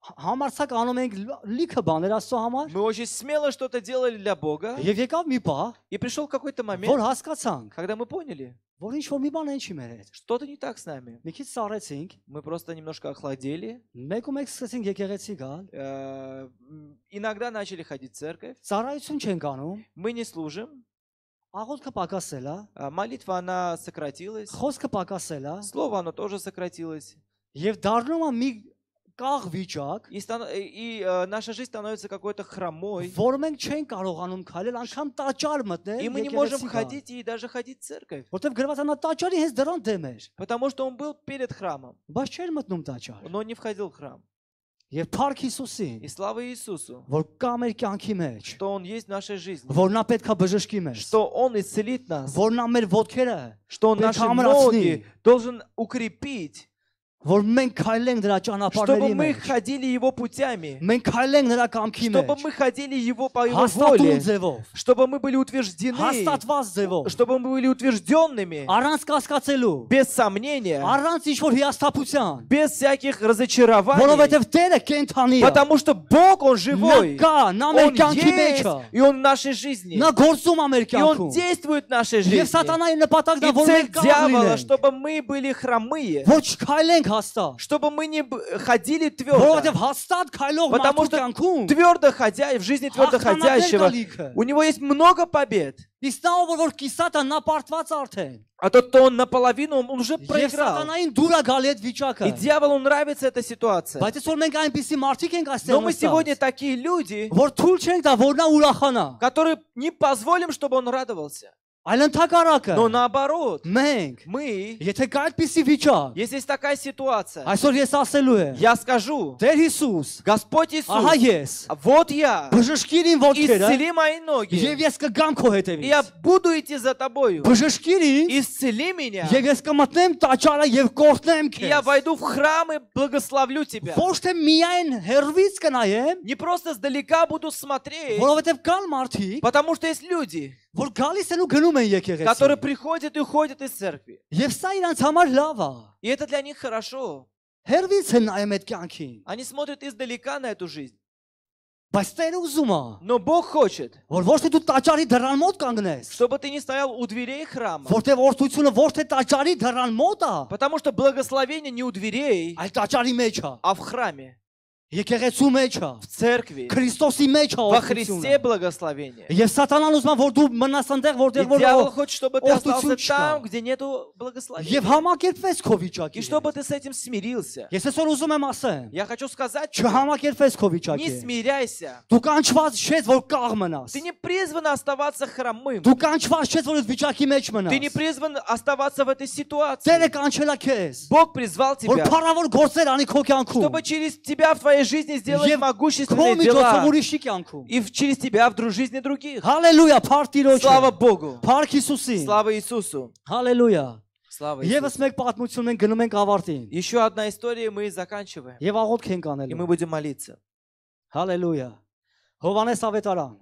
Համարցակ անում ենք լիքը բաներ Աստծո համար։ Мы очень смело что-то делали для Бога. Եվ եկավ մի պահ, И пришел какой-то момент, որ հասկացանք, когда мы поняли, որ ինչ որ մի բան են что что-то не так с нами. Մի քիչ Мы просто немножко охладели. մեկու մեկ սկսեցինք եկեղեցի Иногда начали ходить в церковь. ծառայություն Мы не служим. աղոթքը պակասել է, а Молитва, она сократилась. խոսքը պակասել է, Слово, оно тоже сократилось. եւ դառնում կաղվիճակ и и э, наша жизнь становится какой-то хромой որ մենք չենք կարողանում քայլել անգամ տաճար մտնել и мы не можем ходить и даже ходить в церковь որտեվ գրված անա տաճարի հենց դրան դեմ էր потому что он был перед храмом բայց չէր մտնում տաճար но не входил в храм Եվ Փառք Հիսուսին։ И слава Иисусу. Որ կա մեր կյանքի մեջ։ Что он есть в нашей жизни. Որ նա պետքա բժշկի մեզ։ Что он исцелит нас. Որ նա մեր ոտքերը։ Что он наши ноги должен укрепить чтобы мы ходили Его путями. Чтобы мы ходили Его по Его воле. Чтобы мы были утверждены. Чтобы мы были утвержденными. Без сомнения. Без всяких разочарований. Потому что Бог, Он живой. Он есть, и Он в нашей жизни. И Он действует в нашей жизни. И цель дьявола, чтобы мы были хромые чтобы мы не ходили твердо. Потому что твердо ходя, в жизни твердо ходящего, у него есть много побед. А тот, кто он наполовину, он уже проиграл. И дьяволу нравится эта ситуация. Но мы сегодня такие люди, которые не позволим, чтобы он радовался. Այլընթաք արակը։ Но наоборот, մենք мы Եթե կա այդպիսի վիճակ, Если есть такая ситуация, այսօր ես ասելու եմ, я скажу, Տեր Հիսուս, Господь Иисус, ահա ես, вот я, բժշկիր իմ ոտքերը, исцели мои ноги, եւ ես կգամ քո հետևից։ Я буду идти за тобою. Բժշկիր ինձ, исцели меня. Եվ ես կմտնեմ տաճարը եւ կօգնեմ քեզ։ Я войду в храм и благословлю тебя. Ոչ թե միայն հերվից կնայեմ, не просто сдалека буду смотреть, որովհետեւ կան մարդիկ, потому что есть люди, которые приходят и уходят из церкви. И это для них хорошо. Они смотрят издалека на эту жизнь. Но Бог хочет, чтобы ты не стоял у дверей храма. Потому что благословение не у дверей, а, а в храме. Եկեղեցու մեջ է։ В церкви. Քրիստոսի մեջ է։ Во Христе благословение. Եվ սատանան ուզում է որ դու մնաս այնտեղ որտեղ որ Дьявол хочет, чтобы ты остался там, где нету благословения. Եվ համակերպվես քո վիճակի։ И чтобы ты с этим смирился. Ես այսօր ուզում եմ ասեմ։ Я хочу сказать, չհամակերպվես քո վիճակի։ Не смиряйся. Դու կանչված չես որ կաղ մնաս։ Ты не призван оставаться хромым. Դու կանչված չես որ այդ վիճակի մեջ մնաս։ Ты не призван оставаться в этой ситуации. Տերը կանչել է քեզ։ Бог призвал тебя. Որ փառավոր գործեր անի քո կյանքում։ Чтобы через тебя в твоей твоей жизни сделает могущественные дела. И через тебя в друг жизни других. Аллилуйя, Слава Богу. Слава Иисусу. Аллилуйя. Слава Иисусу. Եվս մեկ պատմություն ենք գնում ենք Еще одна история мы заканчиваем. Եվ աղոթք ենք անելու։ И мы будем молиться. Аллилуйя. Հովանես ավետարան։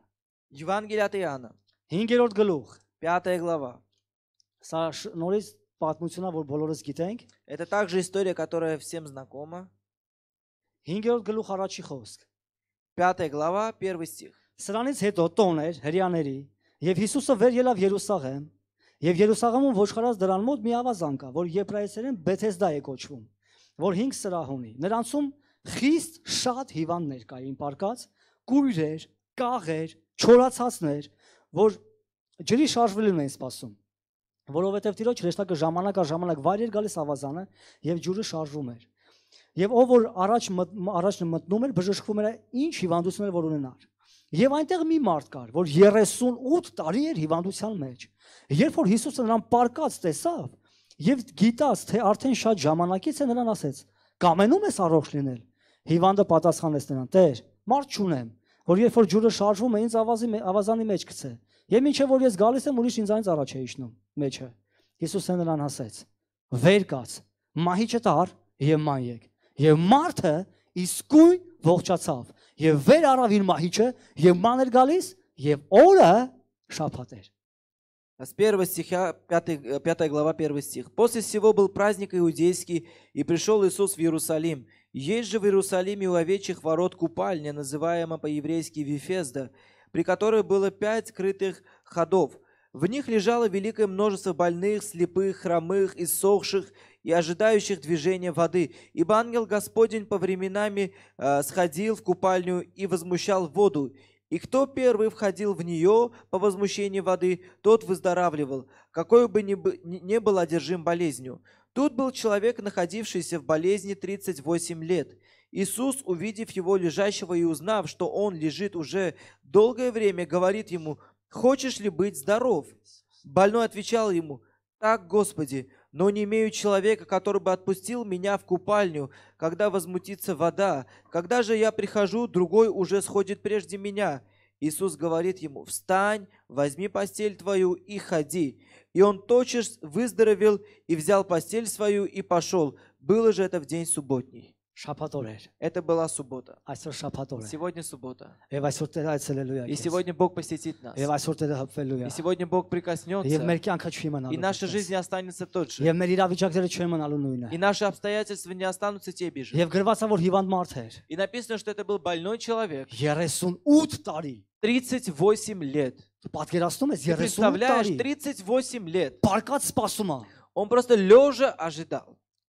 Евангелие от Иоанна. 5-րդ глава. Սա նորից պատմությունն է, որ բոլորս գիտենք։ Это также история, которая всем знакома. 5-րդ գլուխ առաջի խոսք։ 5 глава, 1 стих։ Սրանից հետո տոներ հрьяների եւ Հիսուսը վեր ելավ Երուսաղեմ եւ Երուսաղեմում ոչխարած դրան մոտ մի ավազան կա, որ եբրայերեն Բեթեսդա է կոչվում, որ 5 սրահ ունի։ Նրանցում խիստ շատ հիվանդներ կային պարկած, կույրեր, կաղեր, չորացածներ, որ ջրի շարժվելուն էին սպասում որովհետև Տիրոջ հրեշտակը ժամանակ առ ժամանակ վայր էր գալիս ավազանը եւ ջուրը շարժվում էր։ Եվ ով որ առաջ առաջ մտնում էր, բժշկվում էր, ինչ հիվանդություն էր որ ունենար։ Եվ այնտեղ մի մարդ կար, որ 38 տարի էր հիվանդության մեջ։ Երբ որ Հիսուսը նրան պարկած տեսավ եւ գիտած, թե արդեն շատ ժամանակից է նրան ասեց. «Կամենում ես առողջ լինել»։ Հիվանդը պատասխանեց նրան. «Տեր, մարդ չունեմ, որ երբ որ ջուրը շարժվում է, ինձ ավազի ավազանի մեջ գցե»։ Եվ ոչ որ ես գալիս եմ ուրիշ ինձանից առաջ է իջնում մեջը։ Հիսուսը նրան ասեց. «Վեր կաց, մահիճը տար»։ եւ ման եկ։ Եվ մարդը իսկույն ողջացավ եւ վեր առավ իր մահիճը եւ ման էր գալիս եւ օրը շաբաթ էր։ С первого стиха, 5, 5 глава, первый стих. «После всего был праздник иудейский, и пришел Иисус в Иерусалим. Есть же в Иерусалиме у овечьих ворот купальня, называемая по-еврейски Вифезда, при которой было пять скрытых ходов. В них лежало великое множество больных, слепых, хромых, иссохших и ожидающих движения воды. Ибо ангел Господень по временами э, сходил в купальню и возмущал воду. И кто первый входил в нее по возмущению воды, тот выздоравливал, какой бы ни, бы, ни был одержим болезнью. Тут был человек, находившийся в болезни 38 лет. Иисус, увидев его лежащего и узнав, что он лежит уже долгое время, говорит ему, «Хочешь ли быть здоров?» Больной отвечал ему, «Так, Господи, но не имею человека, который бы отпустил меня в купальню, когда возмутится вода. Когда же я прихожу, другой уже сходит прежде меня. Иисус говорит ему, встань, возьми постель твою и ходи. И он тотчас выздоровел и взял постель свою и пошел. Было же это в день субботний. Это была суббота. Сегодня суббота. И сегодня Бог посетит нас. И сегодня Бог прикоснется. И наша жизнь останется тот же. И наши обстоятельства не останутся теми же. И написано, что это был больной человек. 38 лет. Ты представляешь, 38 лет. Он просто лежа ожидал.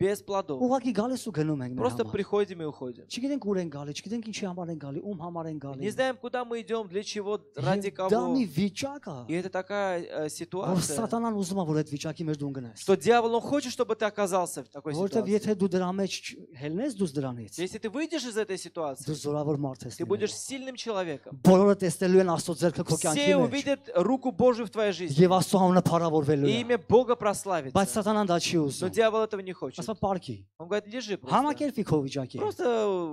без плодов. Ուղղակի գալիս ու գնում ենք։ Просто приходим и уходим. Չգիտենք ուր են գալի, չգիտենք ինչի համար են գալի, ում համար են գալի։ Не знаем, куда мы идем, для чего, ради кого. Դա մի վիճակ է։ И это такая ситуация. Որ սատանան ուզում է, որ այդ վիճակի մեջ դու ընկնես։ Что дьявол он хочет, чтобы ты оказался в такой ситуации. Որտեւ եթե դու դրա մեջ հելնես դու դրանից։ Если ты выйдешь из этой ситуации, դու զորավոր մարդ ես։ Ты будешь сильным человеком. Բոլորը տեսնելու են Աստծո ձեռքը քո կյանքի մեջ։ Все увидят руку Божью в твоей жизни. Եվ Աստծո անունը փառավորվելու է։ Имя Бога прославится. Բայց սատանան դա չի ուզում։ Но дьявол этого не хочет. Lasă parki. Он говорит, лежи просто. Hama kerfi Просто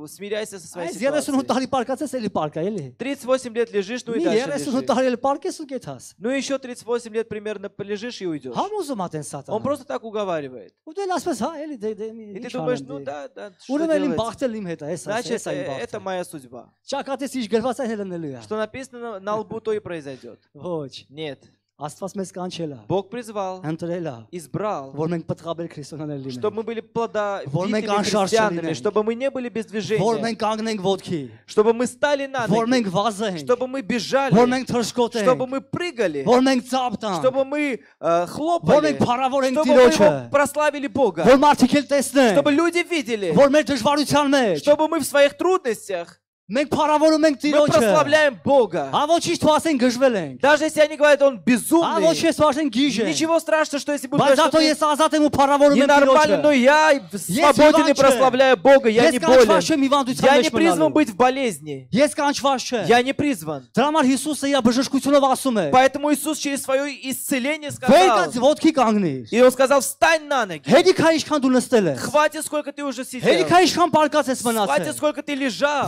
э, смиряйся со своей ситуацией. Zere sunt tali parka să se li parka ele. 38 лет лежишь, ну и дальше лежи. sunt tali el parke sunt Ну еще 38 лет примерно полежишь и уйдешь. Ham uzumaten satan. Он просто так уговаривает. Ude las pes ha И ты думаешь, ну да, да, что Urmele lim bahtel Значит, это э, моя судьба. Чакате сиш герваса хеленелуя. Что написано на лбу, то и произойдет. Вот. Нет. Бог призвал, избрал, чтобы мы были плода, христианами, чтобы мы не были без движения, чтобы мы стали на ноги, чтобы мы бежали, чтобы мы прыгали, чтобы мы э, хлопали, чтобы мы прославили Бога, чтобы люди видели, чтобы мы в своих трудностях мы прославляем Бога. А Даже если они говорят, он безумный. А Ничего страшного, что если будет. будут говорить, что ненормально, но я свободен и прославляю Бога, я не болен. Я не призван быть в болезни. Я не призван. Иисуса, я божешку Поэтому Иисус через свое исцеление сказал. И Он сказал, встань на ноги. Хватит, сколько ты уже сидел. Хватит, сколько ты лежал.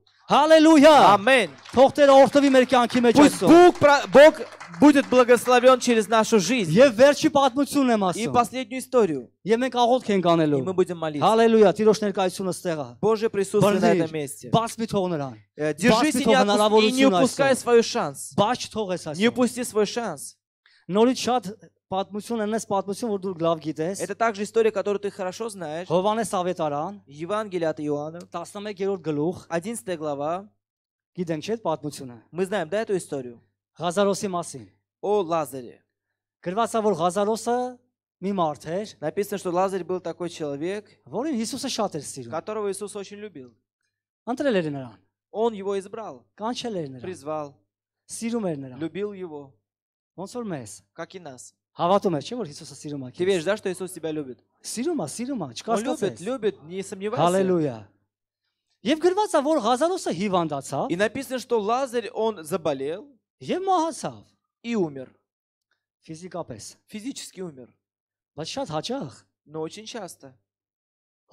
Հալելույա։ Ամեն։ Թող Տերը օրհնվի մեր կյանքի մեջ այսօր։ Բուք Бог будет благословен через нашу жизнь. Եվ վերջի պատմությունն եմ ասում։ И последнюю историю. Եվ մենք աղոթք ենք անելու։ И мы будем молиться. Հալելույա, Տիրոջ ներկայությունը ստեղա։ Божье присутствие на этом месте. Բաց մի թող նրան։ Держись и не упускай свой шанс. Բաց թողես այսօր։ Не упусти свой шанс. Նորից շատ Պատմություն ընես պատմություն, որ դու լավ գիտես։ Это также история, которую ты хорошо знаешь. Հովանես Ավետարան, Евангелие от Иоанна, 11-րդ գլուխ, 11 глава. Գիտենք չէ՞ պատմությունը։ Мы знаем, да, эту историю. Ղազարոսի մասին։ О Лазаре. Գրվածա որ Ղազարոսը մի մարդ էր։ Написано, что Лазарь был такой человек, որին Հիսուսը շատ էր սիրում, которого Иисус очень любил. Ընտրել էր նրան։ Он его избрал. Կանչել էր նրան։ Призвал. Սիրում էր նրան։ Любил его. Ոնց որ մեզ։ Как и нас. Хавато ме, че Иисуса сирома. Ты веришь, да, что Иисус тебя любит? Сирома, сирома. Чека Он любит, любит, не сомневайся. Аллилуйя. Եվ գրված вор որ Ղազարոսը հիվանդացավ։ И написано, что Лазарь он заболел. Եվ մահացավ։ И умер. физика Ֆիզիկապես։ Физически умер. Բայց շատ հաճախ։ Но очень часто.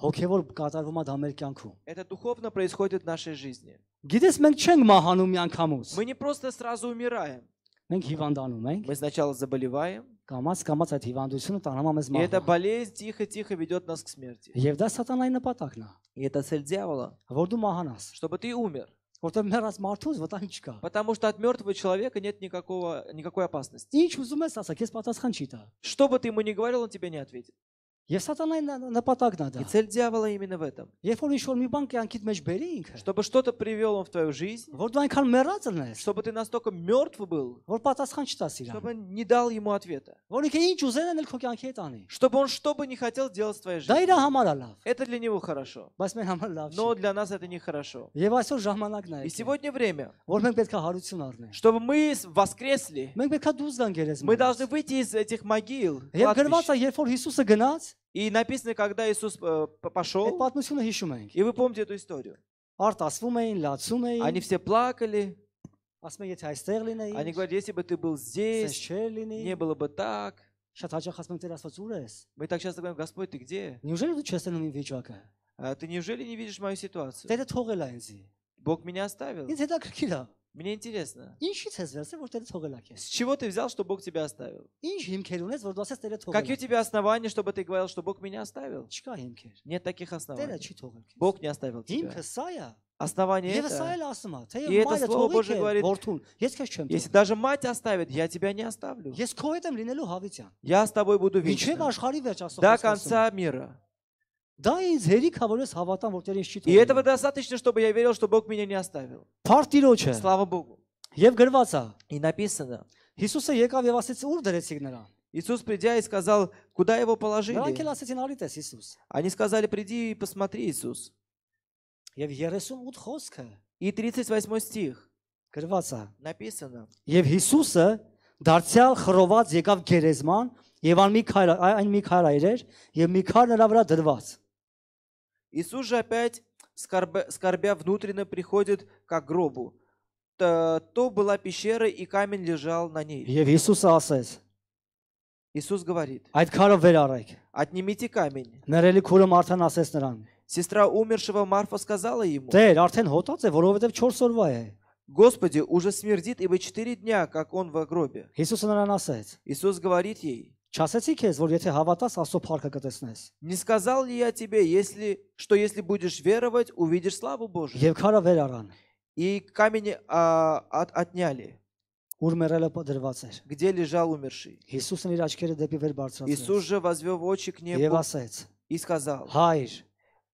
Հոգևոր կատարվում է դա մեր կյանքում։ Это духовно происходит в нашей жизни. Գիտես մենք չենք Мы не просто сразу умираем. Մենք Мы сначала заболеваем. Կամած կամած այդ հիվանդությունը տանհամամ ես մահ։ И эта болезнь тихо-тихо ведет нас к смерти. Եվ դա սատանայի նպատակն է։ И это цель дьявола. Որ դու մահանաս։ Чтобы ты умер. Որտեղ մեռած մարդուց վտանգ չկա։ Потому что от мертвого человека нет никакого никакой опасности. Ինչ ուզում ես ասա, քեզ Что бы ты ему ни говорил, он тебе не ответит. Եվ սատանային նպատակն է դա։ И цель дьявола именно в этом. Երբ որ ինչ-որ մի բան կյանքիդ մեջ բերի ինքը, чтобы что-то привел он в твою жизнь, որ դու այնքան մեռած լինես, чтобы ты настолько мертв был, որ պատասխան չտաս իրան, чтобы не дал ему ответа. Որ ինքը ինչ ուզեն էլ քո կյանքի հետ անի։ Чтобы он что бы не хотел делать с твоей жизнью. Դա իր համար է լավ։ Это для него хорошо. Բայց մեր համար լավ չի։ Но для нас это не хорошо. Եվ այսօր ժամանակն է։ И сегодня время. Որ մենք պետք է հարություն առնենք։ Чтобы мы воскресли. Մենք պետք է դուրս գանք երես։ Мы должны выйти из этих могил. Եվ գրված է, երբ որ Հիսուսը գնաց, и написано, когда Иисус э, пошел, и вы помните эту историю. Они все плакали. Они говорят, если бы ты был здесь, не было бы так. Мы так часто говорим, Господь, ты где? Неужели ты честно не видишь? А ты неужели не видишь мою ситуацию? Бог меня оставил. Мне интересно. С чего ты взял, что Бог тебя оставил? Какие у тебя основания, чтобы ты говорил, что Бог меня оставил? Нет таких оснований. Бог не оставил тебя. Основание это. И это Слово Божие говорит, если даже мать оставит, я тебя не оставлю. Я с тобой буду вечно. До конца мира. Да ինձ հերիքա որ ես հավատամ որ Տեր ինձ չի թողնի։ И этого достаточно, чтобы я верил, что Бог меня не оставил. Փարտիրոջը։ Слава Богу. Եվ գրված է։ И написано. Հիսուսը եկավ եւ ասեց ուր դրեցիք նրան։ Иисус, придя и сказал, куда его положили? Они сказали, приди и посмотри, Иисус. И 38 стих. Написано. Եվ Հիսուսը դարձյալ խռոված եկավ գերեզման, եւ ան մի քայլ այն մի քայլ այրեր, եւ մի քար նրա վրա դրված։ Иисус же опять, скорбя внутренно, приходит к гробу. То, то была пещера, и камень лежал на ней. Եվ Հիսուս ասեց. Иисус говорит. Այդ քարը վեր Отнимите камень. Сестра умершего Марфа сказала ему. Տեր, արդեն հոտած է, որովհետև 4 Господи, уже смердит, ибо четыре дня, как он в гробе. Иисус говорит ей. Не сказал ли я тебе, если, что если будешь веровать, увидишь славу Божию? И камень а, от, отняли, где лежал умерший. Иисус բարձրացրեց же возвел очи к небу и сказал, Հայր,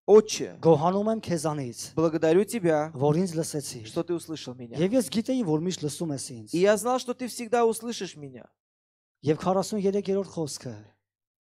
«Отче, благодарю тебя, что ты услышал меня. И я знал, что ты всегда услышишь меня. Եվ 43-րդ խոսքը։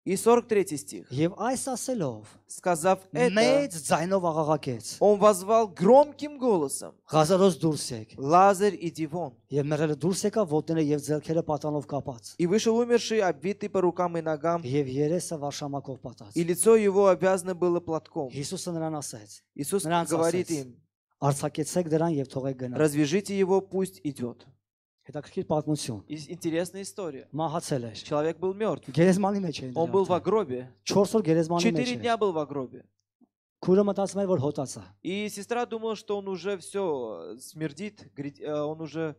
И 43 стих. Եվ այս ասելով, сказав это, մեծ ձայնով աղաղակեց։ Он возвал громким голосом. Ղազարոս դուրս եկ։ Лазарь, иди вон. Եվ մեռելը դուրս եկա, ոտները եւ ձեռքերը պատանով կապած։ И вышел умерший, обвитый по рукам и ногам. Եվ երեսը վարշամակով պատած։ И лицо его обвязано было платком. Հիսուսը նրան ասեց։ Иисус говорит им: Արցակեցեք դրան եւ թողեք գնա։ Развяжите его, пусть идет հետաքրքիր պատմություն։ Интересная история. Մահացել Человек был мертв. Գերեզմանի Он был в гробе. 4 օր գերեզմանի дня был в гробе. Քուրը մտածում էր, И сестра думала, что он уже все э, смердит, э, он уже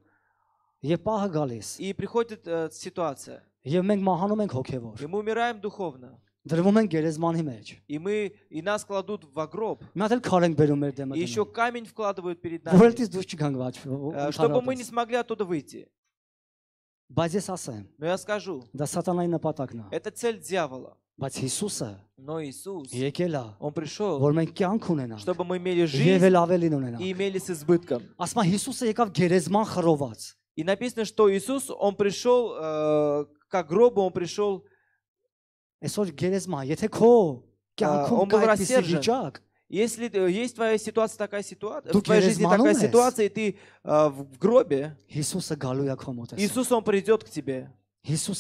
Եվ պահը И приходит э, ситуация. Եվ մենք մահանում ենք հոգևոր։ И мы умираем духовно։ Դրվում են գերեզմանի И мы и нас кладут в гроб. Մի հատ էլ քար Еще камень вкладывают перед нами. Որ դից э, Чтобы мы не смогли оттуда выйти. Բայց ես Но я скажу. Դա սատանայի նպատակն է։ Это цель дьявола. Բայց Но Иисус եկել Он пришел որ մենք чтобы мы имели жизнь եւ էլ и имели с избытком ասма Հիսուսը եկավ գերեզման խռոված И написано что Иисус он пришел э, к гробу он пришел E sonuç gezme yetekol. Он был рассержен. Если э, есть твоя ситуация такая ситуация, в твоей жизни такая ситуация, и ты э, в гробе, Иисус, Он придет к тебе. Иисус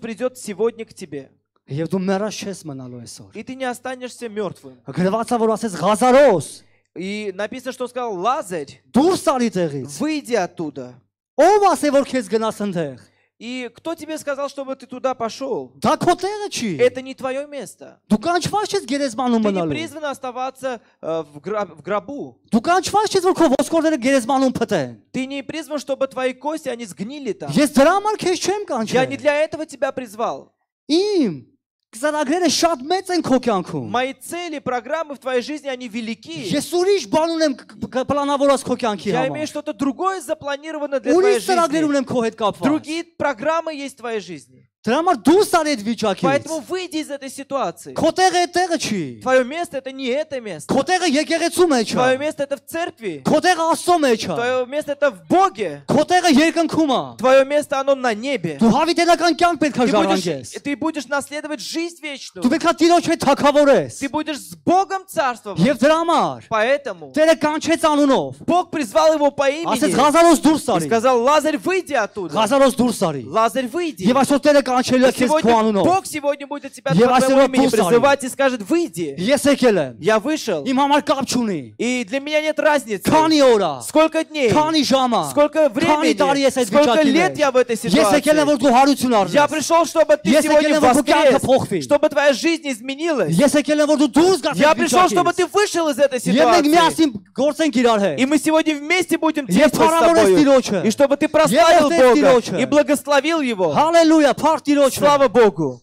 придет сегодня к тебе. И ты не останешься мертвым. И написано, что сказал Лазарь, выйди оттуда. И кто тебе сказал, чтобы ты туда пошел? Да, котлерачи. Это не твое место. Ты не призван оставаться э, в, гробу. Ты не призван, чтобы твои кости, они сгнили там. Есть драмар кеш чем канче. Я не для этого тебя призвал. Им. Ծրագրերը շատ մեծ են քո կյանքում։ Мои цели, программы в твоей жизни, они велики. Ես ուրիշ բան ունեմ պլանավորած քո կյանքի համար։ Я имею что-то другое запланировано для твоей жизни. Ուրիշ ծրագրեր ունեմ քո հետ կապված։ Другие программы есть в твоей жизни։ Դրամար դու սարեդ վիճակից։ Поэтому выйди из этой ситуации. Քոտեղը այդտեղը չի։ Твое место это не это место. Քոտեղը եկեղեցու մեջ է։ Твое место это в церкви. Քոտեղը Աստծո մեջ է։ Твое место это в Боге. Քոտեղը երկնքում է։ Твое место оно на небе. Դու հավիտենական կյանք պետք է ժառանգես։ Ты будешь наследовать жизнь вечную. Դու պետք է Տիրոջ հետ թակավորես։ Ты будешь с Богом царствовать. Եվ դրա համար։ Поэтому. Տերը կանչեց անունով։ Бог призвал его по имени. Ասաց Ղազարոս դուրս արի։ Сказал Лазарь выйди оттуда. Ղազարոս դուրս արի։ Լազար выйди. Եվ այսօր Տերը Сегодня, Бог сегодня будет тебя по твоему имени призывать и скажет, выйди. Я вышел. И для меня нет разницы. Сколько дней. Сколько времени. Сколько лет я в этой ситуации. Я пришел, чтобы ты сегодня воскрес. Чтобы твоя жизнь изменилась. Я пришел, чтобы ты вышел из этой ситуации. И мы сегодня вместе будем действовать с тобой. И чтобы ты прославил Бога и благословил Его. Аллилуйя. curtiram, chama Bogo.